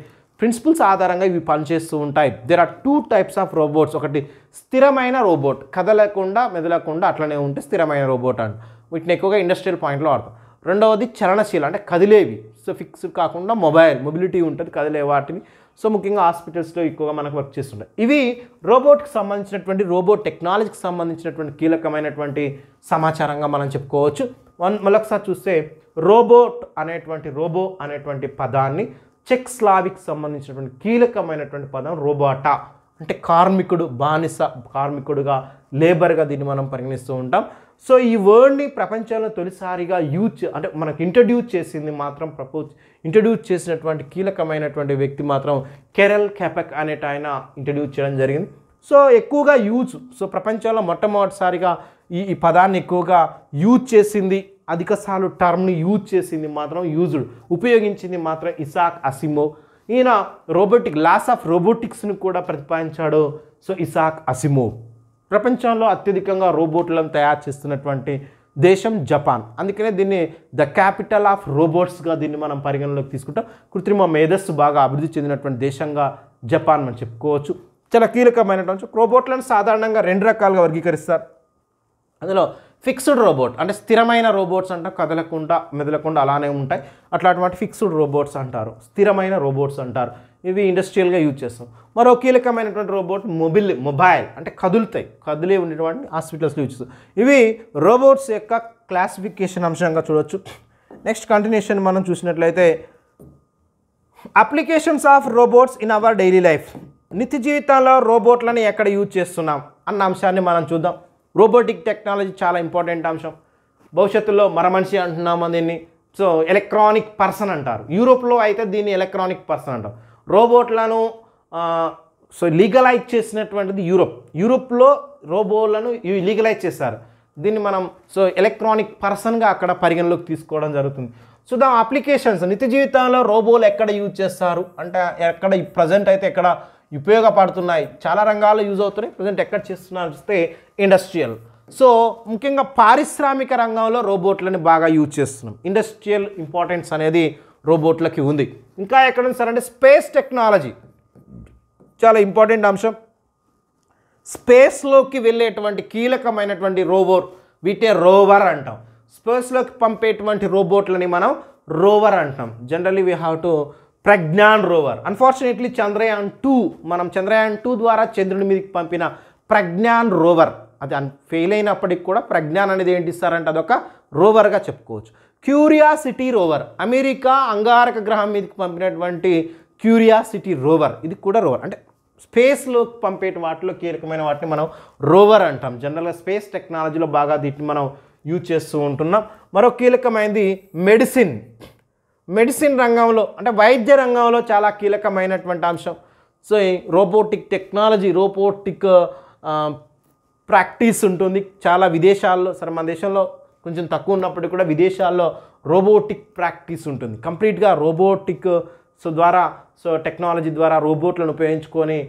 ప్రిన్సిపల్స్ ఆధారంగా ఇవి పనిచేస్తూ ఉంటాయి there are two types of robots ఒకటి స్థిరమైన రోబోట్ కదలకుండా మెదలకుండా అట్లనే ఉంటే స్థిరమైన రోబోట్ అంట వీటిని ఎక్కువగా ఇండస్ట్రియల్ పాయింట్లో ఆడతాం రెండవది చలనశీల అంటే కదిలేవి సో ఫిక్స్ కాకుండా మొబైల్ మొబిలిటీ ఉంటుంది కదిలే వాటిని సో ముఖ్యంగా హాస్పిటల్స్లో ఎక్కువగా మనకు వర్క్ చేస్తుంటాయి ఇవి రోబోట్కి సంబంధించినటువంటి రోబోట్ టెక్నాలజీకి సంబంధించినటువంటి కీలకమైనటువంటి సమాచారంగా మనం చెప్పుకోవచ్చు వన్ మళ్ళొకసారి చూస్తే రోబోట్ అనేటువంటి రోబో అనేటువంటి పదాన్ని చెక్ స్లావిక్ సంబంధించినటువంటి కీలకమైనటువంటి పదం రోబోటా అంటే కార్మికుడు బానిస కార్మికుడుగా లేబర్గా దీన్ని మనం పరిగణిస్తూ ఉంటాం సో ఈ వర్డ్ని ప్రపంచంలో తొలిసారిగా యూజ్ అంటే మనకు ఇంట్రడ్యూస్ చేసింది మాత్రం ప్రపోజ్ ఇంట్రడ్యూస్ చేసినటువంటి కీలకమైనటువంటి వ్యక్తి మాత్రం కెరల్ కెపెక్ అనేట ఆయన ఇంట్రడ్యూస్ చేయడం జరిగింది సో ఎక్కువగా యూజ్ సో ప్రపంచంలో మొట్టమొదటిసారిగా ఈ ఈ పదాన్ని ఎక్కువగా యూజ్ చేసింది అధికసార్లు టర్మ్ని యూజ్ చేసింది మాత్రం యూజ్డ్ ఉపయోగించింది మాత్రం ఇసాక్ అసిమో ఈయన రోబోటిక్ లాస్ ఆఫ్ రోబోటిక్స్ని కూడా ప్రతిపాదించాడు సో ఇసాక్ అసిమో ప్రపంచంలో అత్యధికంగా రోబోట్లను తయారు చేస్తున్నటువంటి దేశం జపాన్ అందుకనే దీన్ని ద క్యాపిటల్ ఆఫ్ రోబోట్స్గా దీన్ని మనం పరిగణలోకి తీసుకుంటాం కృత్రిమ మేధస్సు బాగా అభివృద్ధి చెందినటువంటి దేశంగా జపాన్ మనం చెప్పుకోవచ్చు చాలా కీలకమైనటువంటి రోబోట్లను సాధారణంగా రెండు రకాలుగా వర్గీకరిస్తారు అందులో ఫిక్స్డ్ రోబోట్ అంటే స్థిరమైన రోబోట్స్ అంటే కదలకుండా మెదలకుండా అలానే ఉంటాయి అట్లాంటి ఫిక్స్డ్ రోబోట్స్ అంటారు స్థిరమైన రోబోట్స్ అంటారు ఇవి ఇండస్ట్రియల్గా యూజ్ చేస్తాం మరో కీలకమైనటువంటి రోబోట్ మొబైల్ మొబైల్ అంటే కదులుతాయి కదిలే ఉండేటువంటి హాస్పిటల్స్లో యూజ్ చేస్తాం ఇవి రోబోట్స్ యొక్క క్లాసిఫికేషన్ అంశంగా చూడొచ్చు నెక్స్ట్ కంటిన్యూషన్ మనం చూసినట్లయితే applications of robots in our daily life నిత్య జీవితంలో రోబోట్లని ఎక్కడ యూజ్ చేస్తున్నాం అన్న అంశాన్ని మనం చూద్దాం రోబోటిక్ టెక్నాలజీ చాలా ఇంపార్టెంట్ అంశం భవిష్యత్తులో మరమనిషి అంటున్నాము దీన్ని సో ఎలక్ట్రానిక్ పర్సన్ అంటారు యూరోప్లో అయితే దీన్ని ఎలక్ట్రానిక్ పర్సన్ అంటారు రోబోట్లను సో లీగలైజ్ చేసినటువంటిది యూరోప్ యూరోప్లో రోబోలను లీగలైజ్ చేశారు దీన్ని మనం సో ఎలక్ట్రానిక్ పర్సన్గా అక్కడ పరిగణలోకి తీసుకోవడం జరుగుతుంది సో దా అప్లికేషన్స్ నిత్య జీవితంలో రోబోలు ఎక్కడ యూజ్ చేస్తారు అంటే ఎక్కడ ప్రజెంట్ అయితే ఎక్కడ ఉపయోగపడుతున్నాయి చాలా రంగాల్లో యూజ్ అవుతున్నాయి ప్రజెంట్ ఎక్కడ చేస్తున్నారు చూస్తే ఇండస్ట్రియల్ సో ముఖ్యంగా పారిశ్రామిక రంగంలో రోబోట్లని బాగా యూజ్ చేస్తున్నాం ఇండస్ట్రియల్ ఇంపార్టెన్స్ అనేది రోబోట్లకి ఉంది ఇంకా ఎక్కడ సార్ అంటే స్పేస్ టెక్నాలజీ చాలా ఇంపార్టెంట్ అంశం స్పేస్లోకి వెళ్ళేటువంటి కీలకమైనటువంటి రోబోట్ వీటే రోవర్ అంటాం స్పేస్లోకి పంపేటువంటి రోబోట్లని మనం రోవర్ అంటాం generally we have to Pragyan rover unfortunately Chandrayaan two మనం చంద్రయాన్ టూ ద్వారా చంద్రుడి మీదకి పంపిన ప్రజ్ఞాన్ రోవర్ అది అన్ ఫెయిల్ అయినప్పటికి కూడా ప్రజ్ఞాన్ అనేది ఏంటి ఇస్తారంటే అదొక రోవర్గా చెప్పుకోవచ్చు క్యూరియాసిటీ రోవర్ అమెరికా అంగారక గ్రహం మీదకి పంపినటువంటి క్యూరియాసిటీ రోవర్ ఇది కూడా రోవర్ అంటే స్పేస్లో పంపే వాటిలో కీలకమైన వాటిని మనం రోవర్ అంటాం జనరల్గా స్పేస్ టెక్నాలజీలో బాగా దీన్ని మనం యూజ్ చేస్తూ ఉంటున్నాం మరో కీలకమైనది మెడిసిన్ మెడిసిన్ రంగంలో అంటే వైద్య రంగంలో చాలా కీలకమైనటువంటి అంశం so robotic technology robotic practice ఉంటుంది చాలా విదేశాల్లో సరే మన దేశంలో కొంచెం తక్కువ ఉన్నప్పటికీ కూడా విదేశాల్లో రోబోటిక్ ప్రాక్టీస్ ఉంటుంది కంప్లీట్గా రోబోటిక్ సో ద్వారా సో టెక్నాలజీ ద్వారా రోబోట్లను ఉపయోగించుకొని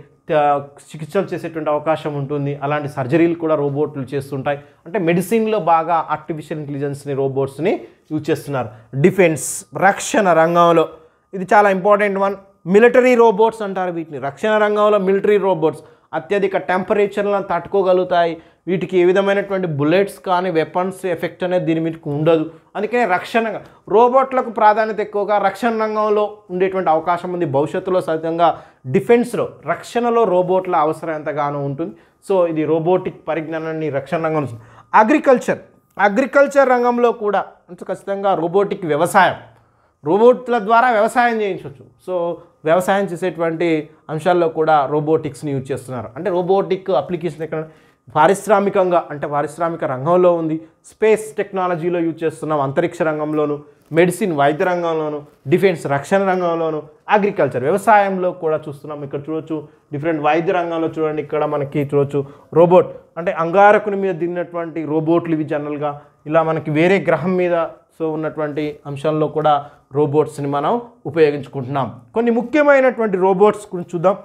చికిత్సలు చేసేటువంటి అవకాశం ఉంటుంది అలాంటి సర్జరీలు కూడా రోబోట్లు చేస్తుంటాయి అంటే మెడిసిన్లో బాగా ఆర్టిఫిషియల్ ఇంటెలిజెన్స్ని రోబోట్స్ని యూజ్ చేస్తున్నారు డిఫెన్స్ రక్షణ రంగంలో ఇది చాలా ఇంపార్టెంట్ వన్ మిలిటరీ రోబోట్స్ అంటారు వీటిని రక్షణ రంగంలో మిలిటరీ రోబోట్స్ అత్యధిక టెంపరేచర్లను తట్టుకోగలుగుతాయి వీటికి ఏ విధమైనటువంటి బుల్లెట్స్ కానీ వెపన్స్ ఎఫెక్ట్ అనేది దీని మీదకి ఉండదు అందుకనే రక్షణ రోబోట్లకు ప్రాధాన్యత ఎక్కువగా రక్షణ రంగంలో ఉండేటువంటి అవకాశం ఉంది భవిష్యత్తులో సహజంగా డిఫెన్స్లో రక్షణలో రోబోట్ల అవసరం ఎంతగానో ఉంటుంది సో ఇది రోబోటిక్ పరిజ్ఞానాన్ని రక్షణ రంగం అగ్రికల్చర్ అగ్రికల్చర్ రంగంలో కూడా అంటే ఖచ్చితంగా రోబోటిక్ వ్యవసాయం రోబోట్ల ద్వారా వ్యవసాయం చేయించవచ్చు సో వ్యవసాయం చేసేటువంటి అంశాల్లో కూడా రోబోటిక్స్ని యూజ్ చేస్తున్నారు అంటే రోబోటిక్ అప్లికేషన్ ఎక్కడ పారిశ్రామికంగా అంటే పారిశ్రామిక రంగంలో ఉంది స్పేస్ టెక్నాలజీలో యూజ్ చేస్తున్నాం అంతరిక్ష రంగంలోను మెడిసిన్ వైద్య రంగంలోను డిఫెన్స్ రక్షణ రంగంలోను అగ్రికల్చర్ వ్యవసాయంలో కూడా చూస్తున్నాం ఇక్కడ చూడొచ్చు డిఫరెంట్ వైద్య రంగంలో చూడండి ఇక్కడ మనకి చూడొచ్చు రోబోట్ అంటే అంగారకుని మీద దిగినటువంటి రోబోట్లు ఇవి జనరల్గా ఇలా మనకి వేరే గ్రహం మీద సో ఉన్నటువంటి అంశంలో కూడా రోబోట్స్ని మనం ఉపయోగించుకుంటున్నాం కొన్ని ముఖ్యమైనటువంటి రోబోట్స్ గురించి చూద్దాం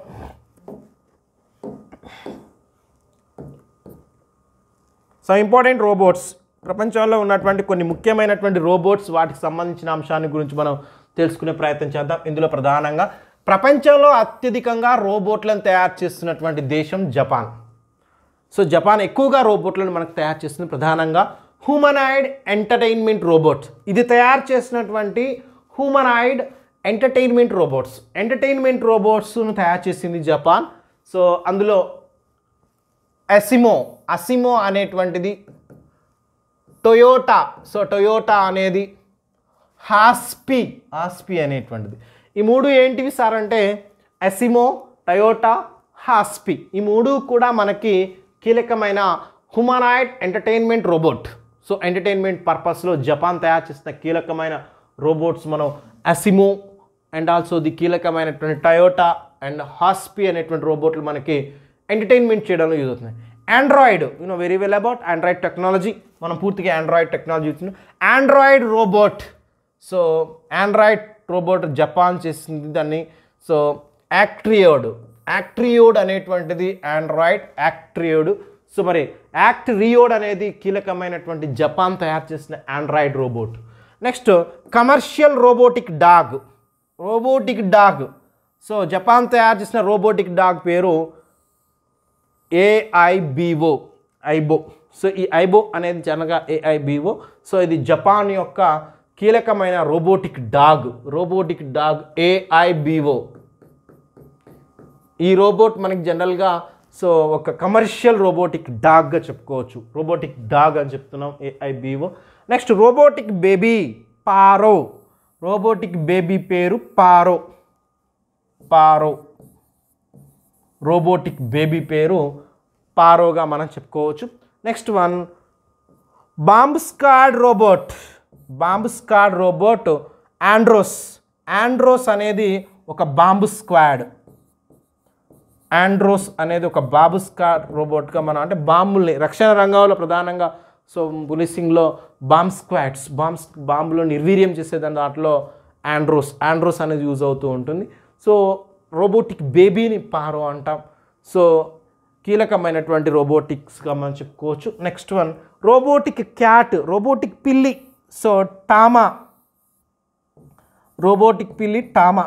సో ఇంపార్టెంట్ రోబోట్స్ ప్రపంచంలో ఉన్నటువంటి కొన్ని ముఖ్యమైనటువంటి రోబోట్స్ వాటికి సంబంధించిన అంశాన్ని గురించి మనం తెలుసుకునే ప్రయత్నం చేద్దాం ఇందులో ప్రధానంగా ప్రపంచంలో అత్యధికంగా రోబోట్లను తయారు చేస్తున్నటువంటి దేశం జపాన్ సో జపాన్ ఎక్కువగా రోబోట్లను మనకు తయారు చేస్తుంది ప్రధానంగా హ్యూమనాయిడ్ ఎంటర్టైన్మెంట్ రోబోట్స్ ఇది తయారు చేసినటువంటి హ్యూమనాయిడ్ ఎంటర్టైన్మెంట్ రోబోట్స్ ఎంటర్టైన్మెంట్ రోబోట్స్ను తయారు చేసింది జపాన్ సో అందులో అసిమో అసిమో అనేటువంటిది టొయోటా సో టొయోటా అనేది హాస్పీ హాస్పీ అనేటువంటిది ఈ మూడు ఏంటివి సార్ అంటే అసిమో టయోటా హాస్పీ ఈ మూడు కూడా మనకి కీలకమైన humanoid entertainment robot so entertainment పర్పస్లో జపాన్ తయారు చేసిన కీలకమైన రోబోట్స్ మనం అసిమో అండ్ ఆల్సో ది కీలకమైనటువంటి టయోటా అండ్ హాస్పీ అనేటువంటి రోబోట్లు మనకి ఎంటర్టైన్మెంట్ చేయడంలో యూజ్ అవుతున్నాయి android you know very well about android technology మనం పూర్తిగా ఆండ్రాయిడ్ టెక్నాలజీ చూస్తున్నాం android robot so android robot Japan చేసింది దాన్ని సో యాక్ట్రియోడ్ యాక్ట్రియోడ్ అనేటువంటిది ఆండ్రాయిడ్ యాక్ట్రియోడ్ సో మరి యాక్ట్ రియోడ్ అనేది కీలకమైనటువంటి జపాన్ తయారు చేసిన android robot next commercial robotic dog robotic dog so Japan తయారు చేసిన రోబోటిక్ డాగ్ పేరు ఏఐబిఓ ఐబో సో ఈ ఐబో అనేది జనగా ఏఐబిఓ సో ఇది జపాన్ యొక్క కీలకమైన robotic dog robotic dog AIBO ఈ రోబోట్ మనకి జనరల్గా సో ఒక కమర్షియల్ రోబోటిక్ డాగ్గా చెప్పుకోవచ్చు రోబోటిక్ డాగ్ అని చెప్తున్నాం AIBO next robotic baby Paro robotic baby పేరు పారో పారో రోబోటిక్ బేబీ పేరు పారోగా మనం చెప్పుకోవచ్చు next one bomb squad squad robot bomb squad squad robot Andros Andros అనేది ఒక బాంబు స్క్వాడ్ ఆండ్రోస్ అనేది ఒక బాబుస్కార్ రోబోట్గా మనం అంటే బాంబుల్ని రక్షణ రంగంలో ప్రధానంగా సో పోలీసింగ్లో బాంబ్ స్క్వాడ్స్ బాంబ్స్ బాంబులో నిర్వీర్యం చేసేదాని దాంట్లో ఆండ్రోస్ ఆండ్రోస్ అనేది యూజ్ అవుతూ ఉంటుంది సో రోబోటిక్ బేబీని పారో అంటాం సో కీలకమైనటువంటి రోబోటిక్స్గా మనం చెప్పుకోవచ్చు next one robotic cat robotic పిల్లి సో టామా రోబోటిక్ పిల్లి టామా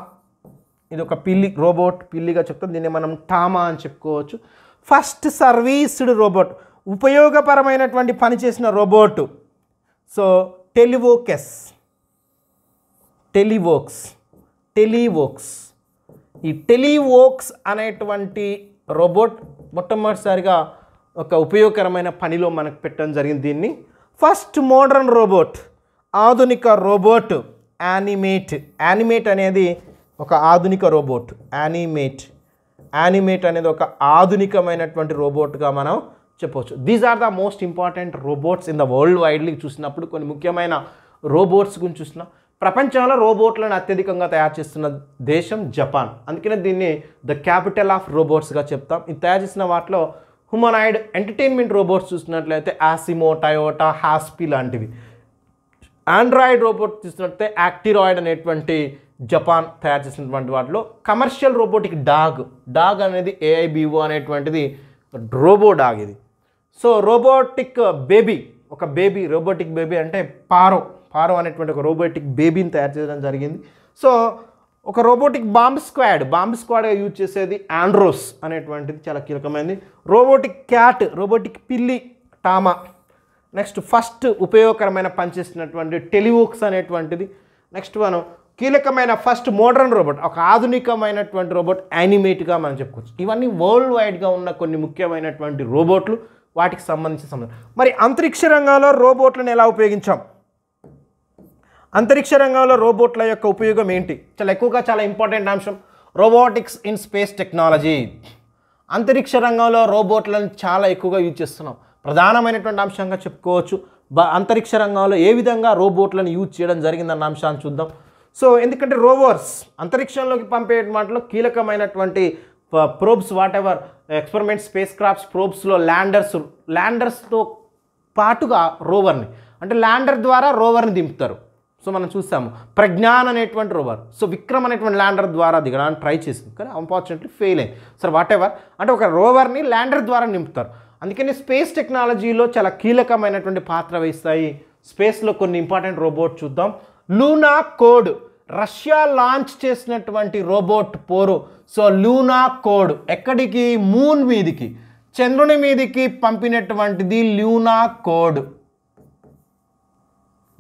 ఇది ఒక పిల్లి రోబోట్ పిల్లిగా చెప్తాం దీన్ని మనం టామా అని చెప్పుకోవచ్చు ఫస్ట్ సర్వీస్డ్ రోబోట్ ఉపయోగపరమైనటువంటి పనిచేసిన రోబోటు సో టెలివోకెస్ టెలివోక్స్ టెలివోక్స్ ఈ టెలివోక్స్ అనేటువంటి రోబోట్ మొట్టమొదటిసారిగా ఒక ఉపయోగకరమైన పనిలో మనకు పెట్టడం జరిగింది దీన్ని ఫస్ట్ మోడర్న్ రోబోట్ ఆధునిక రోబోట్ యానిమేట్ యానిమేట్ అనేది ఒక ఆధునిక రోబోట్ యానిమేట్ యానిమేట్ అనేది ఒక ఆధునికమైనటువంటి రోబోట్గా మనం చెప్పవచ్చు these are the most important robots in the world widely చూసినప్పుడు కొన్ని ముఖ్యమైన రోబోట్స్ గురించి చూసిన ప్రపంచంలో రోబోట్లను అత్యధికంగా తయారు చేస్తున్న దేశం జపాన్ అందుకనే దీన్ని ద క్యాపిటల్ ఆఫ్ రోబోట్స్గా చెప్తాం ఇది తయారు చేసిన వాటిలో హ్యూమనాయిడ్ ఎంటర్టైన్మెంట్ రోబోట్స్ చూసినట్లయితే ఆసిమో టయోటా హాస్పి లాంటివి ఆండ్రాయిడ్ రోబోట్ తీసుకున్నట్టే యాక్టిరాయిడ్ అనేటువంటి జపాన్ తయారు చేసినటువంటి వాటిలో కమర్షియల్ రోబోటిక్ డాగ్ డాగ్ అనేది ఏఐబీఓ అనేటువంటిది రోబో డాగ్ ఇది సో రోబోటిక్ బేబీ ఒక బేబీ రోబోటిక్ బేబీ అంటే పారో పారో అనేటువంటి ఒక రోబోటిక్ బేబీని తయారు చేయడం జరిగింది సో ఒక రోబోటిక్ బాంబ్ స్క్వాడ్ బాంబ్ స్క్వాడ్గా యూజ్ చేసేది ఆండ్రోస్ అనేటువంటిది చాలా కీలకమైనది రోబోటిక్ క్యాట్ రోబోటిక్ పిల్లి టామా నెక్స్ట్ ఫస్ట్ ఉపయోగకరమైన పనిచేస్తున్నటువంటి టెలివోక్స్ అనేటువంటిది నెక్స్ట్ మనం కీలకమైన ఫస్ట్ మోడర్న్ రోబోట్ ఒక ఆధునికమైనటువంటి రోబోట్ యానిమేట్గా మనం చెప్పుకోవచ్చు ఇవన్నీ వరల్డ్ వైడ్గా ఉన్న కొన్ని ముఖ్యమైనటువంటి రోబోట్లు వాటికి సంబంధించిన సంబంధం మరి అంతరిక్ష రంగంలో రోబోట్లను ఎలా ఉపయోగించాం అంతరిక్ష రంగంలో రోబోట్ల యొక్క ఉపయోగం ఏంటి చాలా ఎక్కువగా చాలా ఇంపార్టెంట్ అంశం రోబోటిక్స్ ఇన్ స్పేస్ టెక్నాలజీ అంతరిక్ష రంగంలో రోబోట్లను చాలా ఎక్కువగా యూజ్ చేస్తున్నాం ప్రధానమైనటువంటి అంశంగా చెప్పుకోవచ్చు బ అంతరిక్ష రంగంలో ఏ విధంగా రోబోట్లను యూజ్ చేయడం జరిగిందన్న అంశాన్ని చూద్దాం సో ఎందుకంటే రోవర్స్ అంతరిక్షంలోకి పంపే మాటలో కీలకమైనటువంటి probes whatever experiment space crafts ప్రోబ్స్లో ల్యాండర్స్ ల్యాండర్స్తో పాటుగా రోవర్ని అంటే ల్యాండర్ ద్వారా రోవర్ని దింపుతారు సో మనం చూసాము ప్రజ్ఞాన్ అనేటువంటి రోవర్ సో విక్రమ్ అనేటువంటి ల్యాండర్ ద్వారా దిగడానికి ట్రై చేసింది కానీ అన్ఫార్చునేట్లీ ఫెయిల్ అయింది సార్ వాట్ ఎవర్ అంటే ఒక రోవర్ని ల్యాండర్ ద్వారా నింపుతారు అందుకని స్పేస్ టెక్నాలజీలో చాలా కీలకమైనటువంటి పాత్ర వహిస్తాయి స్పేస్లో కొన్ని ఇంపార్టెంట్ రోబోట్ చూద్దాం లూనా కోడ్ రష్యా లాంచ్ చేసినటువంటి రోబోట్ పోరు సో లూనా కోడ్ ఎక్కడికి మూన్ మీదికి చంద్రుని మీదికి పంపినటువంటిది లూనా కోడ్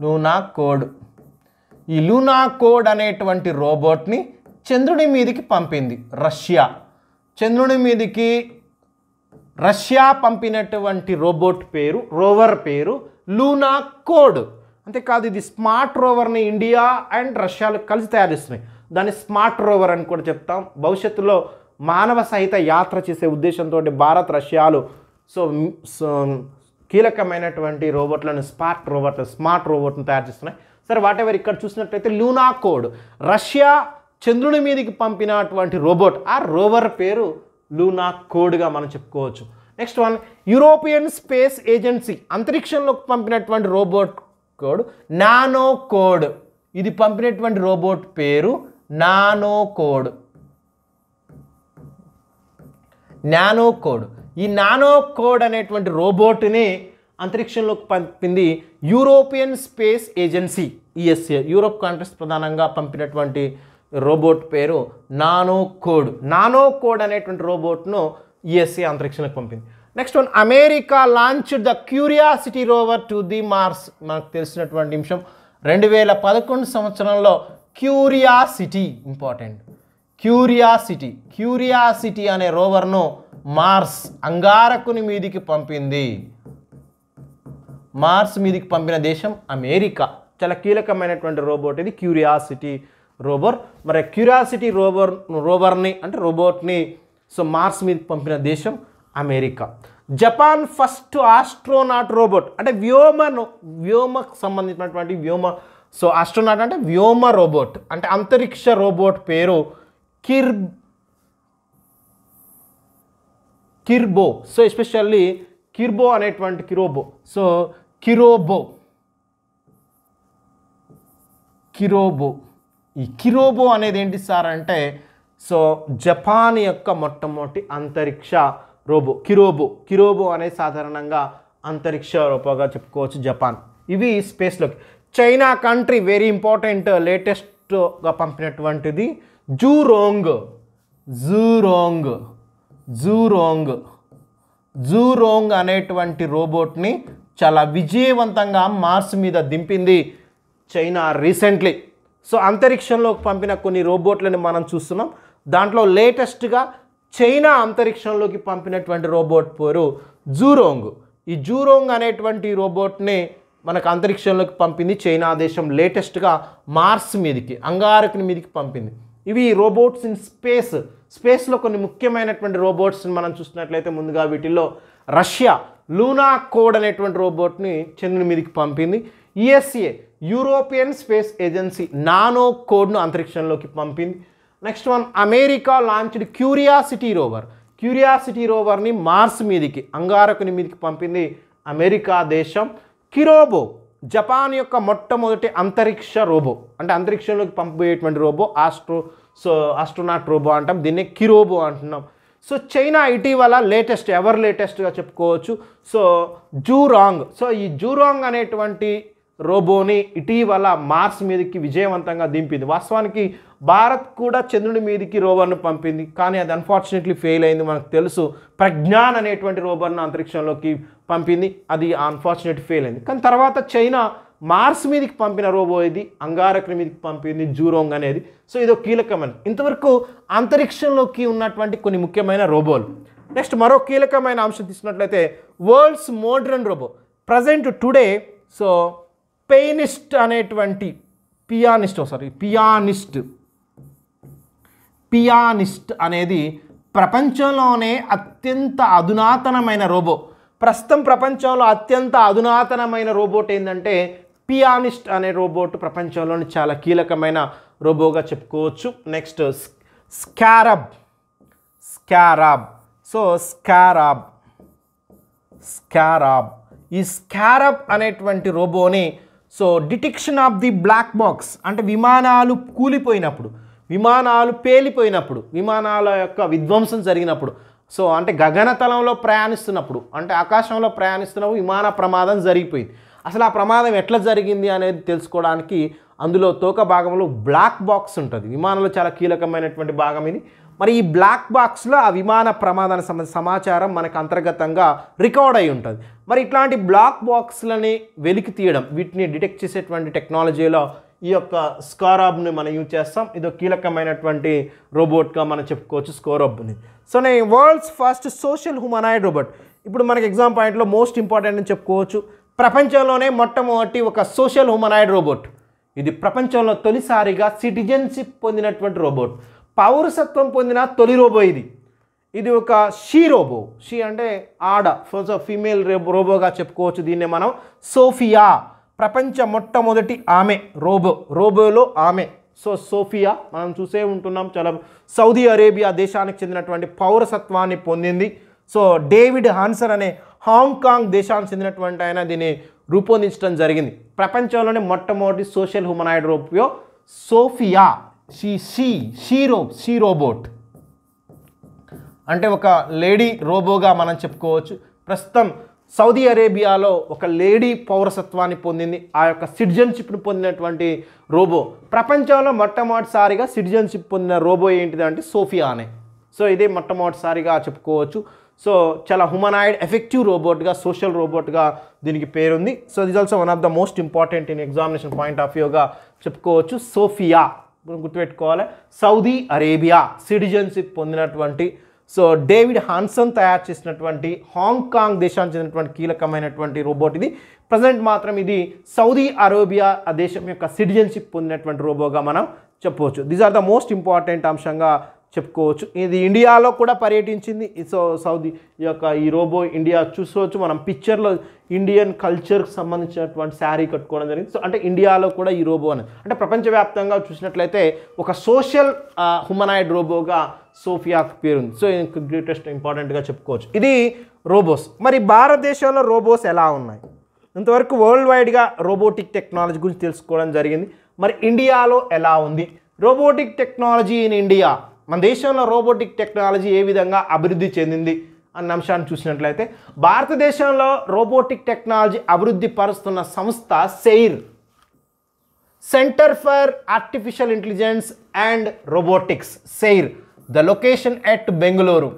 లూనా కోడ్ ఈ లూనా కోడ్ అనేటువంటి రోబోట్ని చంద్రుని మీదికి పంపింది రష్యా చంద్రుని మీదికి రష్యా పంపినటువంటి రోబోట్ పేరు రోవర్ పేరు లూనా కోడ్ అంతేకాదు ఇది స్మార్ట్ రోవర్ని ఇండియా అండ్ రష్యాలు కలిసి తయారు చేస్తున్నాయి దాన్ని స్మార్ట్ రోవర్ అని కూడా చెప్తాం భవిష్యత్తులో మానవ సహిత యాత్ర చేసే ఉద్దేశంతో భారత్ రష్యాలు సో కీలకమైనటువంటి రోబోట్లను స్మార్ట్ రోబోట్లు స్మార్ట్ రోబోట్ను తయారు చేస్తున్నాయి సరే వాటెవర్ ఇక్కడ చూసినట్లయితే లూనా కోడ్ రష్యా చంద్రుని మీదకి పంపినటువంటి రోబోట్ ఆ రోవర్ పేరు లూనా కోడ్గా మనం చెప్పుకోవచ్చు next one European Space Agency అంతరిక్షంలోకి పంపినటువంటి రోబోట్ కోడ్ నానో కోడ్ ఇది పంపినటువంటి రోబోట్ పేరు నానో కోడ్ నానో కోడ్ ఈ నానో కోడ్ అనేటువంటి రోబోట్ని అంతరిక్షంలోకి పంపింది European Space Agency ESA Europe countries ప్రధానంగా పంపినటువంటి రోబోట్ పేరు నానో కోడ్ నానో కోడ్ అనేటువంటి రోబోట్ను యుఎస్ఏ e అంతరిక్షంలోకి పంపింది next one America launch the Curiosity rover to the Mars మనకు తెలిసినటువంటి నిమిషం రెండు వేల పదకొండు సంవత్సరంలో క్యూరియాసిటీ ఇంపార్టెంట్ క్యూరియాసిటీ క్యూరియాసిటీ అనే రోవర్ను మార్స్ అంగారకుని మీదికి పంపింది మార్స్ మీదికి పంపిన దేశం అమెరికా చాలా కీలకమైనటువంటి రోబోట్ ఇది క్యూరియాసిటీ రోబర్ మరి క్యూరియాసిటీ రోబర్ రోబర్ని అంటే రోబోట్ని సో మార్స్ మీద పంపిన దేశం America Japan first astronaut robot అంటే వ్యోమ వ్యోమకు సంబంధించినటువంటి వ్యోమ సో ఆస్ట్రోనాట్ అంటే వ్యోమ రోబోట్ అంటే అంతరిక్ష రోబోట్ పేరు కిర్ కిర్బో సో ఎస్పెషల్లీ కిర్బో అనేటువంటి కిరోబో సో కిరోబో కిరోబో ఈ కిరోబో అనేది ఏంటి సార్ అంటే సో జపాన్ యొక్క మొట్టమొదటి అంతరిక్ష రోబో కిరోబో కిరోబో అనేది సాధారణంగా అంతరిక్ష రోబోగా చెప్పుకోవచ్చు జపాన్ ఇవి స్పేస్లోకి చైనా కంట్రీ వెరీ ఇంపార్టెంట్ లేటెస్ట్గా పంపినటువంటిది జూరోంగ్ జూరోంగ్ జూరోంగ్ జూరోంగ్ అనేటువంటి రోబోట్ని చాలా విజయవంతంగా మార్స్ మీద దింపింది చైనా రీసెంట్లీ సో అంతరిక్షంలోకి పంపిన కొన్ని రోబోట్లని మనం చూస్తున్నాం దాంట్లో లేటెస్ట్గా చైనా అంతరిక్షంలోకి పంపినటువంటి రోబోట్ పేరు జూరోంగ్ ఈ జూరోంగ్ అనేటువంటి రోబోట్ని మనకు అంతరిక్షంలోకి పంపింది చైనా దేశం లేటెస్ట్గా మార్స్ మీదకి అంగారకుని మీదకి పంపింది ఇవి రోబోట్స్ ఇన్ స్పేస్ స్పేస్లో కొన్ని ముఖ్యమైనటువంటి రోబోట్స్ని మనం చూసినట్లయితే ముందుగా వీటిల్లో రష్యా లూనా కోడ్ అనేటువంటి రోబోట్ని చంద్రుని మీదకి పంపింది ఈఎస్ఏ యూరోపియన్ స్పేస్ ఏజెన్సీ నానో కోడ్ను అంతరిక్షంలోకి పంపింది next one America launched Curiosity rover Curiosity రోవర్ని మార్స్ మీదికి అంగారకుని మీదికి పంపింది అమెరికా దేశం కిరోబో జపాన్ యొక్క మొట్టమొదటి అంతరిక్ష రోబో అంటే అంతరిక్షంలోకి పంపబోయేటువంటి robo astro so astronaut robo అంటాం దీన్నే కిరోబో అంటున్నాం సో చైనా ఇటీవల లేటెస్ట్ ఎవరు లేటెస్ట్గా చెప్పుకోవచ్చు సో జూరాంగ్ సో ఈ జూరాంగ్ అనేటువంటి రోబోని ఇటీవల మార్స్ మీదకి విజయవంతంగా దింపింది వాస్తవానికి భారత్ కూడా చంద్రుడి మీదకి రోబర్ను పంపింది కానీ అది అన్ఫార్చునేట్లీ ఫెయిల్ అయింది మనకు తెలుసు ప్రజ్ఞాన్ అనేటువంటి రోబర్ను అంతరిక్షంలోకి పంపింది అది అన్ఫార్చునేట్ ఫెయిల్ అయింది కానీ తర్వాత చైనా మార్స్ మీదకి పంపిన రోబో ఇది అంగారకుని మీదకి పంపింది జూరోంగ్ అనేది సో ఇదో కీలకమైన ఇంతవరకు అంతరిక్షంలోకి ఉన్నటువంటి కొన్ని ముఖ్యమైన రోబోలు నెక్స్ట్ మరో కీలకమైన అంశం తీసుకున్నట్లయితే world's modern robo present today so pianist అనేటువంటి పియానిస్ట్ సారీ పియానిస్ట్ పియానిస్ట్ అనేది ప్రపంచంలోనే అత్యంత అధునాతనమైన రోబో ప్రస్తుతం ప్రపంచంలో అత్యంత అధునాతనమైన రోబోట్ ఏంటంటే పియానిస్ట్ అనే రోబోట్ ప్రపంచంలోని చాలా కీలకమైన రోబోగా చెప్పుకోవచ్చు నెక్స్ట్ స్కారబ్ స్కారాబ్ సో స్కారాబ్ స్కారాబ్ ఈ స్కారబ్ అనేటువంటి రోబోని so detection of the black box అంటే విమానాలు కూలిపోయినప్పుడు విమానాలు పేలిపోయినప్పుడు విమానాల యొక్క విధ్వంసం జరిగినప్పుడు సో అంటే గగనతలంలో ప్రయాణిస్తున్నప్పుడు అంటే ఆకాశంలో ప్రయాణిస్తున్నప్పుడు విమాన ప్రమాదం జరిగిపోయింది అసలు ఆ ప్రమాదం ఎట్లా జరిగింది అనేది తెలుసుకోవడానికి అందులో తోక భాగంలో బ్లాక్ బాక్స్ ఉంటుంది విమానంలో చాలా కీలకమైనటువంటి భాగం ఇది మరి ఈ బ్లాక్ బాక్స్లో ఆ విమాన ప్రమాదానికి సంబంధించిన సమాచారం మనకు అంతర్గతంగా రికార్డ్ అయి ఉంటుంది మరి ఇట్లాంటి బ్లాక్ బాక్స్లని వెలికి తీయడం వీటిని డిటెక్ట్ చేసేటువంటి టెక్నాలజీలో ఈ యొక్క స్కారాబ్ని మనం యూజ్ చేస్తాం ఇది కీలకమైనటువంటి రోబోట్గా మనం చెప్పుకోవచ్చు స్కోరాబ్ని సో నే world's first social humanoid robot ఇప్పుడు మనకి ఎగ్జామ్ పాయింట్లో మోస్ట్ ఇంపార్టెంట్ అని చెప్పుకోవచ్చు ప్రపంచంలోనే మొట్టమొదటి ఒక సోషల్ హ్యూమనాయిడ్ రోబోట్ ఇది ప్రపంచంలో తొలిసారిగా సిటిజన్షిప్ పొందినటువంటి రోబోట్ పౌరసత్వం పొందిన తొలి రోబో ఇది ఇది ఒక షీ రోబో షీ అంటే ఆడ ఫస్ట్ ఫీమేల్ రోబోగా చెప్పుకోవచ్చు దీన్నే మనం సోఫియా ప్రపంచ మొట్టమొదటి ఆమె రోబో రోబోలో ఆమె సో సోఫియా మనం చూసే ఉంటున్నాం చాలా సౌదీ అరేబియా దేశానికి చెందినటువంటి పౌరసత్వాన్ని పొందింది సో డేవిడ్ హాన్సర్ అనే హాంకాంగ్ దేశానికి చెందినటువంటి ఆయన దీన్ని రూపొందించడం జరిగింది ప్రపంచంలోనే మొట్టమొదటి సోషల్ హ్యూమనాయిడ్ రోపియో సోఫియా షీ సీ షీ రో షీ రోబోట్ అంటే ఒక లేడీ రోబోగా మనం చెప్పుకోవచ్చు ప్రస్తుతం సౌదీ అరేబియాలో ఒక లేడీ పౌరసత్వాన్ని పొందింది ఆ యొక్క సిటిజన్షిప్ను పొందినటువంటి రోబో ప్రపంచంలో మొట్టమొదటిసారిగా సిటిజన్షిప్ పొందిన రోబో ఏంటిది అంటే సోఫియా అనే సో ఇదే మొట్టమొదటిసారిగా చెప్పుకోవచ్చు సో చాలా హ్యుమనాయిడ్ ఎఫెక్టివ్ రోబోట్గా సోషల్ రోబోట్గా దీనికి పేరుంది so this also one of the most important in examination point of వ్యూగా చెప్పుకోవచ్చు సోఫియా గుర్తుపెట్టుకోవాలి సౌదీ అరేబియా సిటిజన్షిప్ పొందినటువంటి సో డేవిడ్ హాన్సన్ తయారు చేసినటువంటి హాంకాంగ్ దేశానికి చెందినటువంటి కీలకమైనటువంటి రోబోట్ ఇది ప్రజెంట్ మాత్రం ఇది సౌదీ అరేబియా ఆ దేశం యొక్క సిటిజన్షిప్ పొందినటువంటి రోబోగా మనం చెప్పవచ్చు these are the most important అంశంగా చెప్పుకోవచ్చు ఇది ఇండియాలో కూడా పర్యటించింది సో సౌదీ యొక్క ఈ రోబో ఇండియా చూసుకోవచ్చు మనం పిక్చర్లో ఇండియన్ కల్చర్కి సంబంధించినటువంటి శారీ కట్టుకోవడం జరిగింది సో అంటే ఇండియాలో కూడా ఈ రోబో అనేది అంటే ప్రపంచవ్యాప్తంగా చూసినట్లయితే ఒక సోషల్ హ్యుమనాయిడ్ రోబోగా పేరు పేరుంది సో గ్రేటెస్ట్ ఇంపార్టెంట్గా చెప్పుకోవచ్చు ఇది రోబోస్ మరి భారతదేశంలో రోబోస్ ఎలా ఉన్నాయి ఇంతవరకు వరల్డ్ వైడ్గా రోబోటిక్ టెక్నాలజీ గురించి తెలుసుకోవడం జరిగింది మరి ఇండియాలో ఎలా ఉంది రోబోటిక్ టెక్నాలజీ ఇన్ ఇండియా మన దేశంలో రోబోటిక్ టెక్నాలజీ ఏ విధంగా అభివృద్ధి చెందింది అన్న అంశాన్ని చూసినట్లయితే భారతదేశంలో రోబోటిక్ టెక్నాలజీ అభివృద్ధి పరుస్తున్న సంస్థ CAIR centre for artificial intelligence and robotics CAIR the location at Bengaluru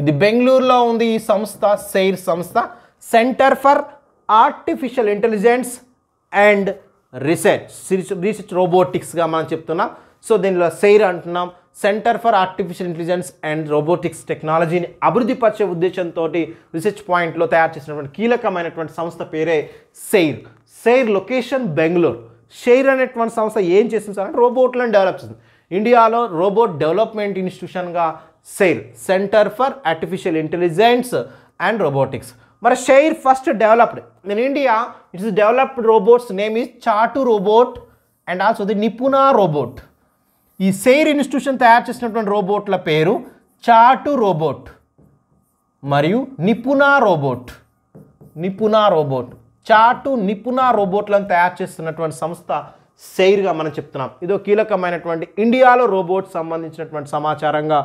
ఇది బెంగళూరులో ఉంది ఈ సంస్థ సెయిర్ సంస్థ centre for artificial intelligence and research research రోబోటిక్స్గా మనం చెప్తున్నాం సో దీనిలో సెయిర్ అంటున్నాం centre for artificial intelligence and robotics టెక్నాలజీని అభివృద్ధిపరిచే ఉద్దేశంతో రీసెర్చ్ పాయింట్లో తయారు చేసినటువంటి కీలకమైనటువంటి సంస్థ పేరే CAIR CAIR location Bengaluru CAIR అనేటువంటి సంస్థ ఏం చేసింది సార్ అంటే రోబోట్లను డెవలప్ చేసింది ఇండియాలో రోబోట్ డెవలప్మెంట్ ఇన్స్టిట్యూషన్గా CAIR centre for artificial intelligence and robotics మరి CAIR first developed in India it's developed robots name is చాటు robot and also the Nipuna robot ఈ సెయిర్ ఇన్స్టిట్యూషన్ తయారు చేసినటువంటి రోబోట్ల పేరు చాటు రోబోట్ మరియు నిపుణ రోబోట్ నిపుణ రోబోట్ చాటు నిపుణ రోబోట్లను తయారు చేస్తున్నటువంటి సంస్థ సెయిర్గా మనం చెప్తున్నాం ఇదో కీలకమైనటువంటి ఇండియాలో రోబోట్ సంబంధించినటువంటి సమాచారంగా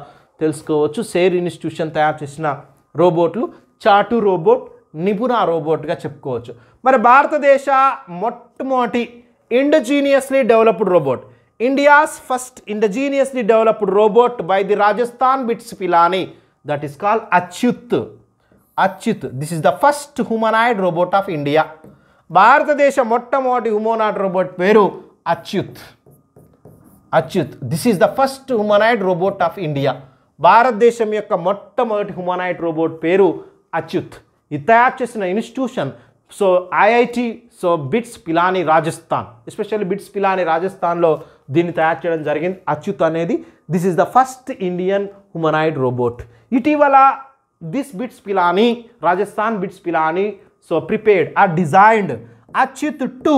తెలుసుకోవచ్చు సెయిర్ ఇన్స్టిట్యూషన్ తయారు చేసిన రోబోట్లు చాటు రోబోట్ నిపుణ రోబోట్గా చెప్పుకోవచ్చు మరి భారతదేశ మొట్టమొదటి indigenously developed robot India's first indigenously developed robot by the Rajasthan bits Pilani that is call Achyut Achyut this is the first humanoid robot of India భారతదేశ మొట్టమొదటి హ్యూమోనాట్ రోబోట్ పేరు Achyut Achyut this is the first humanoid robot of India భారతదేశం యొక్క మొట్టమొదటి humanoid robot పేరు అచ్యుత్ ఇది తయారు చేసిన institution so IIT so BITS Pilani Rajasthan especially BITS Pilani రాజస్థాన్లో దీన్ని తయారు చేయడం జరిగింది అచ్యుత్ అనేది this is the first Indian humanoid robot ఇటీవల this BITS Pilani Rajasthan bits Pilani so prepared ఆ designed Achyut two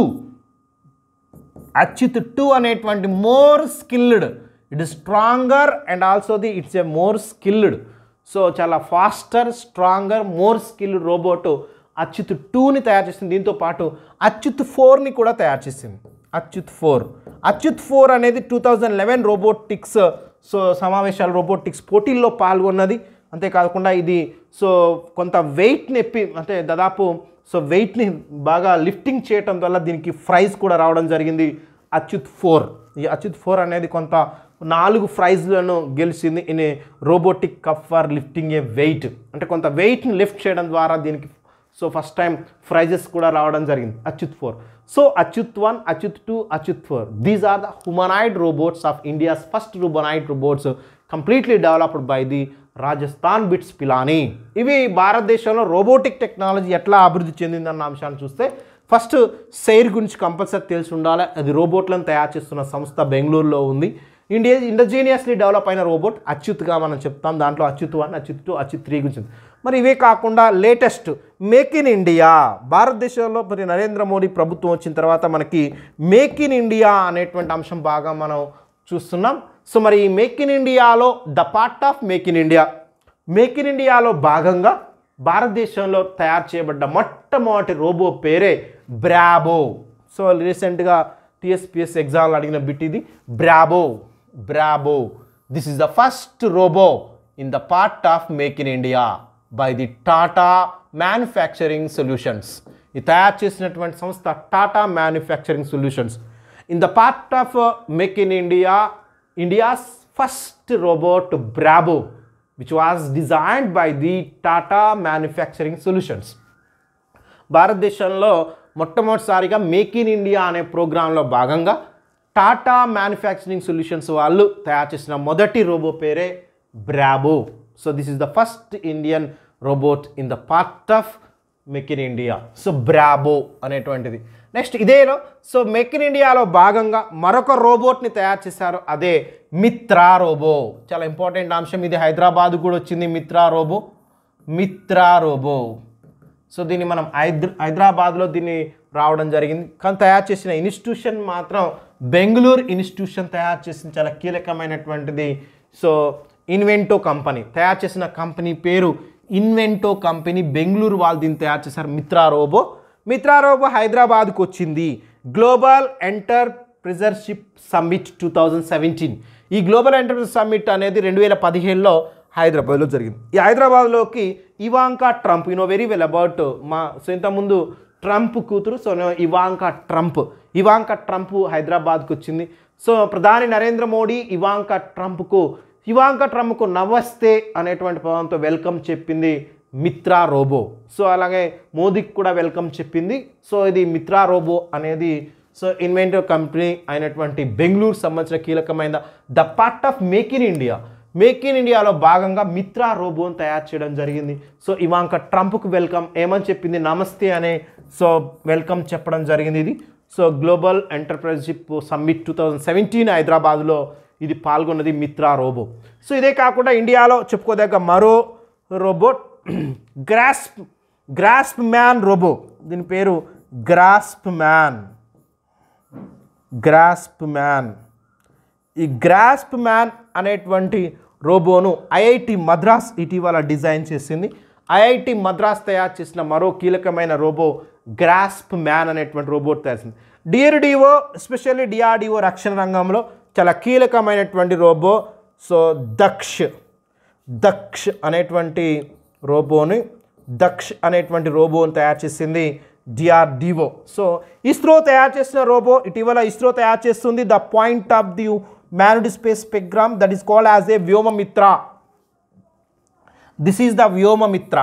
Achyut two అనేటువంటి more skilled it is stronger and also the it's a more skilled so చాలా faster stronger more skilled robot Achyut టూని తయారు చేసింది దీంతో పాటు అచ్యుత్ ఫోర్ని కూడా తయారు చేసింది అచ్యుత్ ఫోర్ అచ్యుత్ ఫోర్ అనేది two thousand eleven robotics so సమావేశాలు రోబోటిక్స్ పోటీల్లో పాల్గొన్నది అంతేకాకుండా ఇది సో కొంత వెయిట్ నెప్పి అంటే దాదాపు సో వెయిట్ని బాగా లిఫ్టింగ్ చేయటం వల్ల దీనికి ప్రైజ్ కూడా రావడం జరిగింది అచ్యుత్ ఫోర్ ఈ అచ్యుత్ ఫోర్ అనేది కొంత నాలుగు ప్రైజ్లను గెలిచింది in robotic cup for lifting a weight అంటే కొంత వెయిట్ని లిఫ్ట్ చేయడం ద్వారా దీనికి సో ఫస్ట్ టైం ప్రైజెస్ కూడా రావడం జరిగింది Achyut four so Achyut one Achyut two Achyut four these are the humanoid robots of India's first humanoid robots completely developed by the Rajasthan bits Pilani ఇవి భారతదేశంలో రోబోటిక్ టెక్నాలజీ ఎట్లా అభివృద్ధి చెందిందన్న అంశాన్ని చూస్తే ఫస్ట్ సెయిర్ గురించి కంపల్సరీ తెలిసి ఉండాలి అది రోబోట్లను తయారు చేస్తున్న సంస్థ బెంగళూరులో ఉంది ఇండియా ఇండజీనియస్లీ డెవలప్ అయిన రోబోట్ అచ్యుత్గా మనం చెప్తాం దాంట్లో Achyut one Achyut two Achyut three గురించి మరి ఇవే కాకుండా లేటెస్ట్ మేక్ ఇన్ ఇండియా భారతదేశంలో మరి నరేంద్ర మోడీ ప్రభుత్వం వచ్చిన తర్వాత మనకి మేక్ ఇన్ ఇండియా అనేటువంటి అంశం బాగా మనం చూస్తున్నాం సో మరి ఈ మేక్ ఇన్ ఇండియాలో the part of make in India make in ఇండియాలో భాగంగా భారతదేశంలో తయారు చేయబడ్డ మొట్టమొదటి రోబో పేరే బ్రాబో సో రీసెంట్గా టీఎస్పిఎస్ ఎగ్జామ్లు అడిగిన బిట్ ఇది Brabo Brabo This is the first robo in the part of make in India by the Tata manufacturing solutions ఈ తయారు చేసినటువంటి సంస్థ Tata manufacturing solutions in the part of make in India India's first robot Brabo which was designed by the Tata manufacturing solutions భారతదేశంలో మొట్టమొదటిసారిగా make in India అనే ప్రోగ్రాంలో భాగంగా Tata manufacturing solutions వాళ్ళు తయారు చేసిన మొదటి రోబో పేరే Brabo so this is the first Indian robot in the part of make in India so Brabo అనేటువంటిది నెక్స్ట్ ఇదేలో సో మేక్ ఇన్ ఇండియాలో భాగంగా మరొక రోబోట్ని తయారు చేశారు అదే మిత్రా రోబో చాలా ఇంపార్టెంట్ అంశం ఇది హైదరాబాద్ కూడా వచ్చింది Mitra robo Mitra robo so దీన్ని మనం హైదరాబాద్లో దీన్ని రావడం జరిగింది కానీ తయారు చేసిన ఇన్స్టిట్యూషన్ మాత్రం బెంగళూరు ఇన్స్టిట్యూషన్ తయారు చేసిన చాలా కీలకమైనటువంటిది సో ఇన్వెంటో కంపెనీ తయారు చేసిన కంపెనీ పేరు ఇన్వెంటో కంపెనీ బెంగళూరు వాళ్ళు దీన్ని తయారు చేశారు మిత్రా రోబో మిత్రా రోబో హైదరాబాద్కు వచ్చింది global entrepreneurship summit two thousand seventeen ఈ గ్లోబల్ ఎంటర్ప్రైజ్ సమ్మిట్ అనేది రెండు వేల పదిహేనులో హైదరాబాద్లో జరిగింది ఈ హైదరాబాద్లోకి Ivanka Trump you know very well about మా సో ఇంతకుముందు ట్రంప్ కూతురు so Ivanka Trump Ivanka Trump హైదరాబాద్కు వచ్చింది సో ప్రధాని నరేంద్ర మోడీ ఇవాంక ట్రంప్కు ఇవాంక ట్రంప్కు నమస్తే అనేటువంటి పదంతో వెల్కమ్ చెప్పింది మిత్రా రోబో సో అలాగే మోదీకి కూడా వెల్కమ్ చెప్పింది సో ఇది మిత్రా రోబో అనేది సో ఇన్వెంటివ్ కంపెనీ అయినటువంటి బెంగళూరు సంబంధించిన కీలకమైన the part of make in India make in ఇండియాలో భాగంగా మిత్రా రోబోని తయారు చేయడం జరిగింది సో ఇవాంక ట్రంప్కు వెల్కమ్ ఏమని చెప్పింది నమస్తే అనే సో వెల్కమ్ చెప్పడం జరిగింది ఇది so global entrepreneurship summit two thousand seventeen హైదరాబాద్లో ఇది పాల్గొన్నది మిత్రా రోబో సో ఇదే కాకుండా ఇండియాలో చెప్పుకోదగ్గ మరో robot grasp grasp man robo దీని పేరు గ్రాస్ప్ మ్యాన్ గ్రాస్ప్ మ్యాన్ ఈ గ్రాస్ప్ మ్యాన్ అనేటువంటి రోబోను ఐఐటి మద్రాస్ ఇటీవల డిజైన్ చేసింది ఐఐటి మద్రాస్ తయారు చేసిన మరో కీలకమైన రోబో గ్రాస్ప్ మ్యాన్ అనేటువంటి రోబోట్ తయారు డిఆర్డిఓ ఎస్పెషల్లీ డిఆర్డిఓ రక్షణ రంగంలో చాలా కీలకమైనటువంటి రోబో సో దక్ష్ దక్ష్ అనేటువంటి రోబోని దక్ష్ అనేటువంటి రోబోని తయారు చేసింది డిఆర్డిఓ సో ఇస్రో తయారు చేసిన రోబో ఇటీవల ఇస్రో తయారు చేస్తుంది the point of the manned space program that is called as a Vyommitra this is the Vyommitra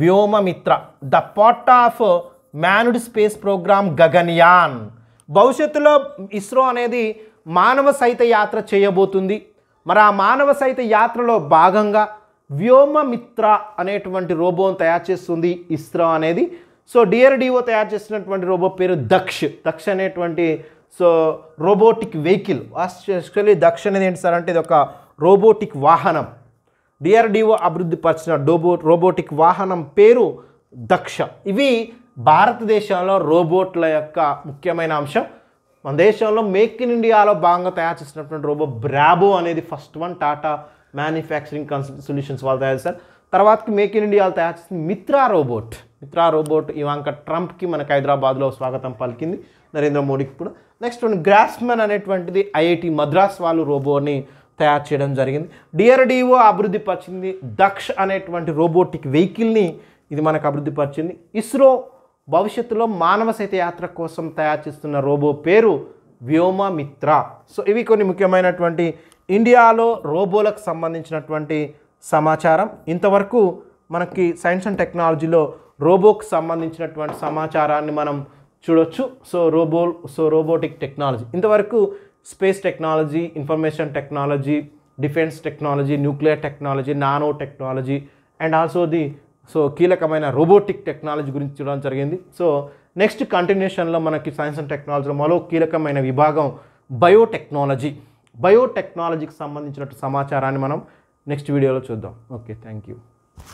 Vyommitra the part of manned space program Gaganyaan భవిష్యత్తులో ఇస్రో అనేది మానవ సైత యాత్ర చేయబోతుంది మరి ఆ మానవ సైత యాత్రలో భాగంగా వ్యోమమిత్ర అనేటువంటి రోబోను తయారు చేస్తుంది ఇస్రో అనేది సో డిఆర్డిఓ తయారు చేసినటువంటి రోబో పేరు దక్ష్ దక్ష్ అనేటువంటి so robotic vehicle actually Daksh అనేది ఏంటి సార్ అంటే ఇది ఒక రోబోటిక్ వాహనం డిఆర్డిఓ అభివృద్ధిపరిచిన డోబో రోబోటిక్ వాహనం పేరు దక్ష ఇవి భారతదేశంలో రోబోట్ల యొక్క ముఖ్యమైన అంశం మన దేశంలో మేక్ ఇన్ ఇండియాలో భాగంగా తయారు చేసినటువంటి రోబో బ్రాబో అనేది first one Tata manufacturing consult solutions వాళ్ళు తయారు చేశారు తర్వాతకి మేక్ ఇన్ ఇండియాలో తయారు చేసిన Mitra robot Mitra robot Ivanka ట్రంప్కి మనకు హైదరాబాద్లో స్వాగతం పలికింది నరేంద్ర మోడీకి కూడా నెక్స్ట్ గ్రాస్మెన్ అనేటువంటిది ఐఐటి మద్రాస్ వాళ్ళు రోబోని తయారు చేయడం జరిగింది డిఆర్డిఓ అభివృద్ధి పరిచింది దక్ష్ అనేటువంటి రోబోటిక్ వెహికల్ని ఇది మనకు అభివృద్ధి పరిచింది ఇస్రో భవిష్యత్తులో మానవ సైత యాత్ర కోసం తయారు చేస్తున్న రోబో పేరు వ్యోమమిత్ర సో ఇవి కొన్ని ముఖ్యమైనటువంటి ఇండియాలో రోబోలకు సంబంధించినటువంటి సమాచారం ఇంతవరకు మనకి సైన్స్ అండ్ టెక్నాలజీలో రోబోకి సంబంధించినటువంటి సమాచారాన్ని మనం చూడొచ్చు so robo so robotic technology ఇంతవరకు space technology information technology defence technology nuclear technology nano technology and also the so కీలకమైన రోబోటిక్ టెక్నాలజీ గురించి చూడడం జరిగింది సో నెక్స్ట్ కంటిన్యూషన్లో మనకి సైన్స్ అండ్ టెక్నాలజీలో మరో కీలకమైన విభాగం బయోటెక్నాలజీ బయోటెక్నాలజీకి సంబంధించినట్టు సమాచారాన్ని మనం నెక్స్ట్ వీడియోలో చూద్దాం ఓకే థ్యాంక్ యూ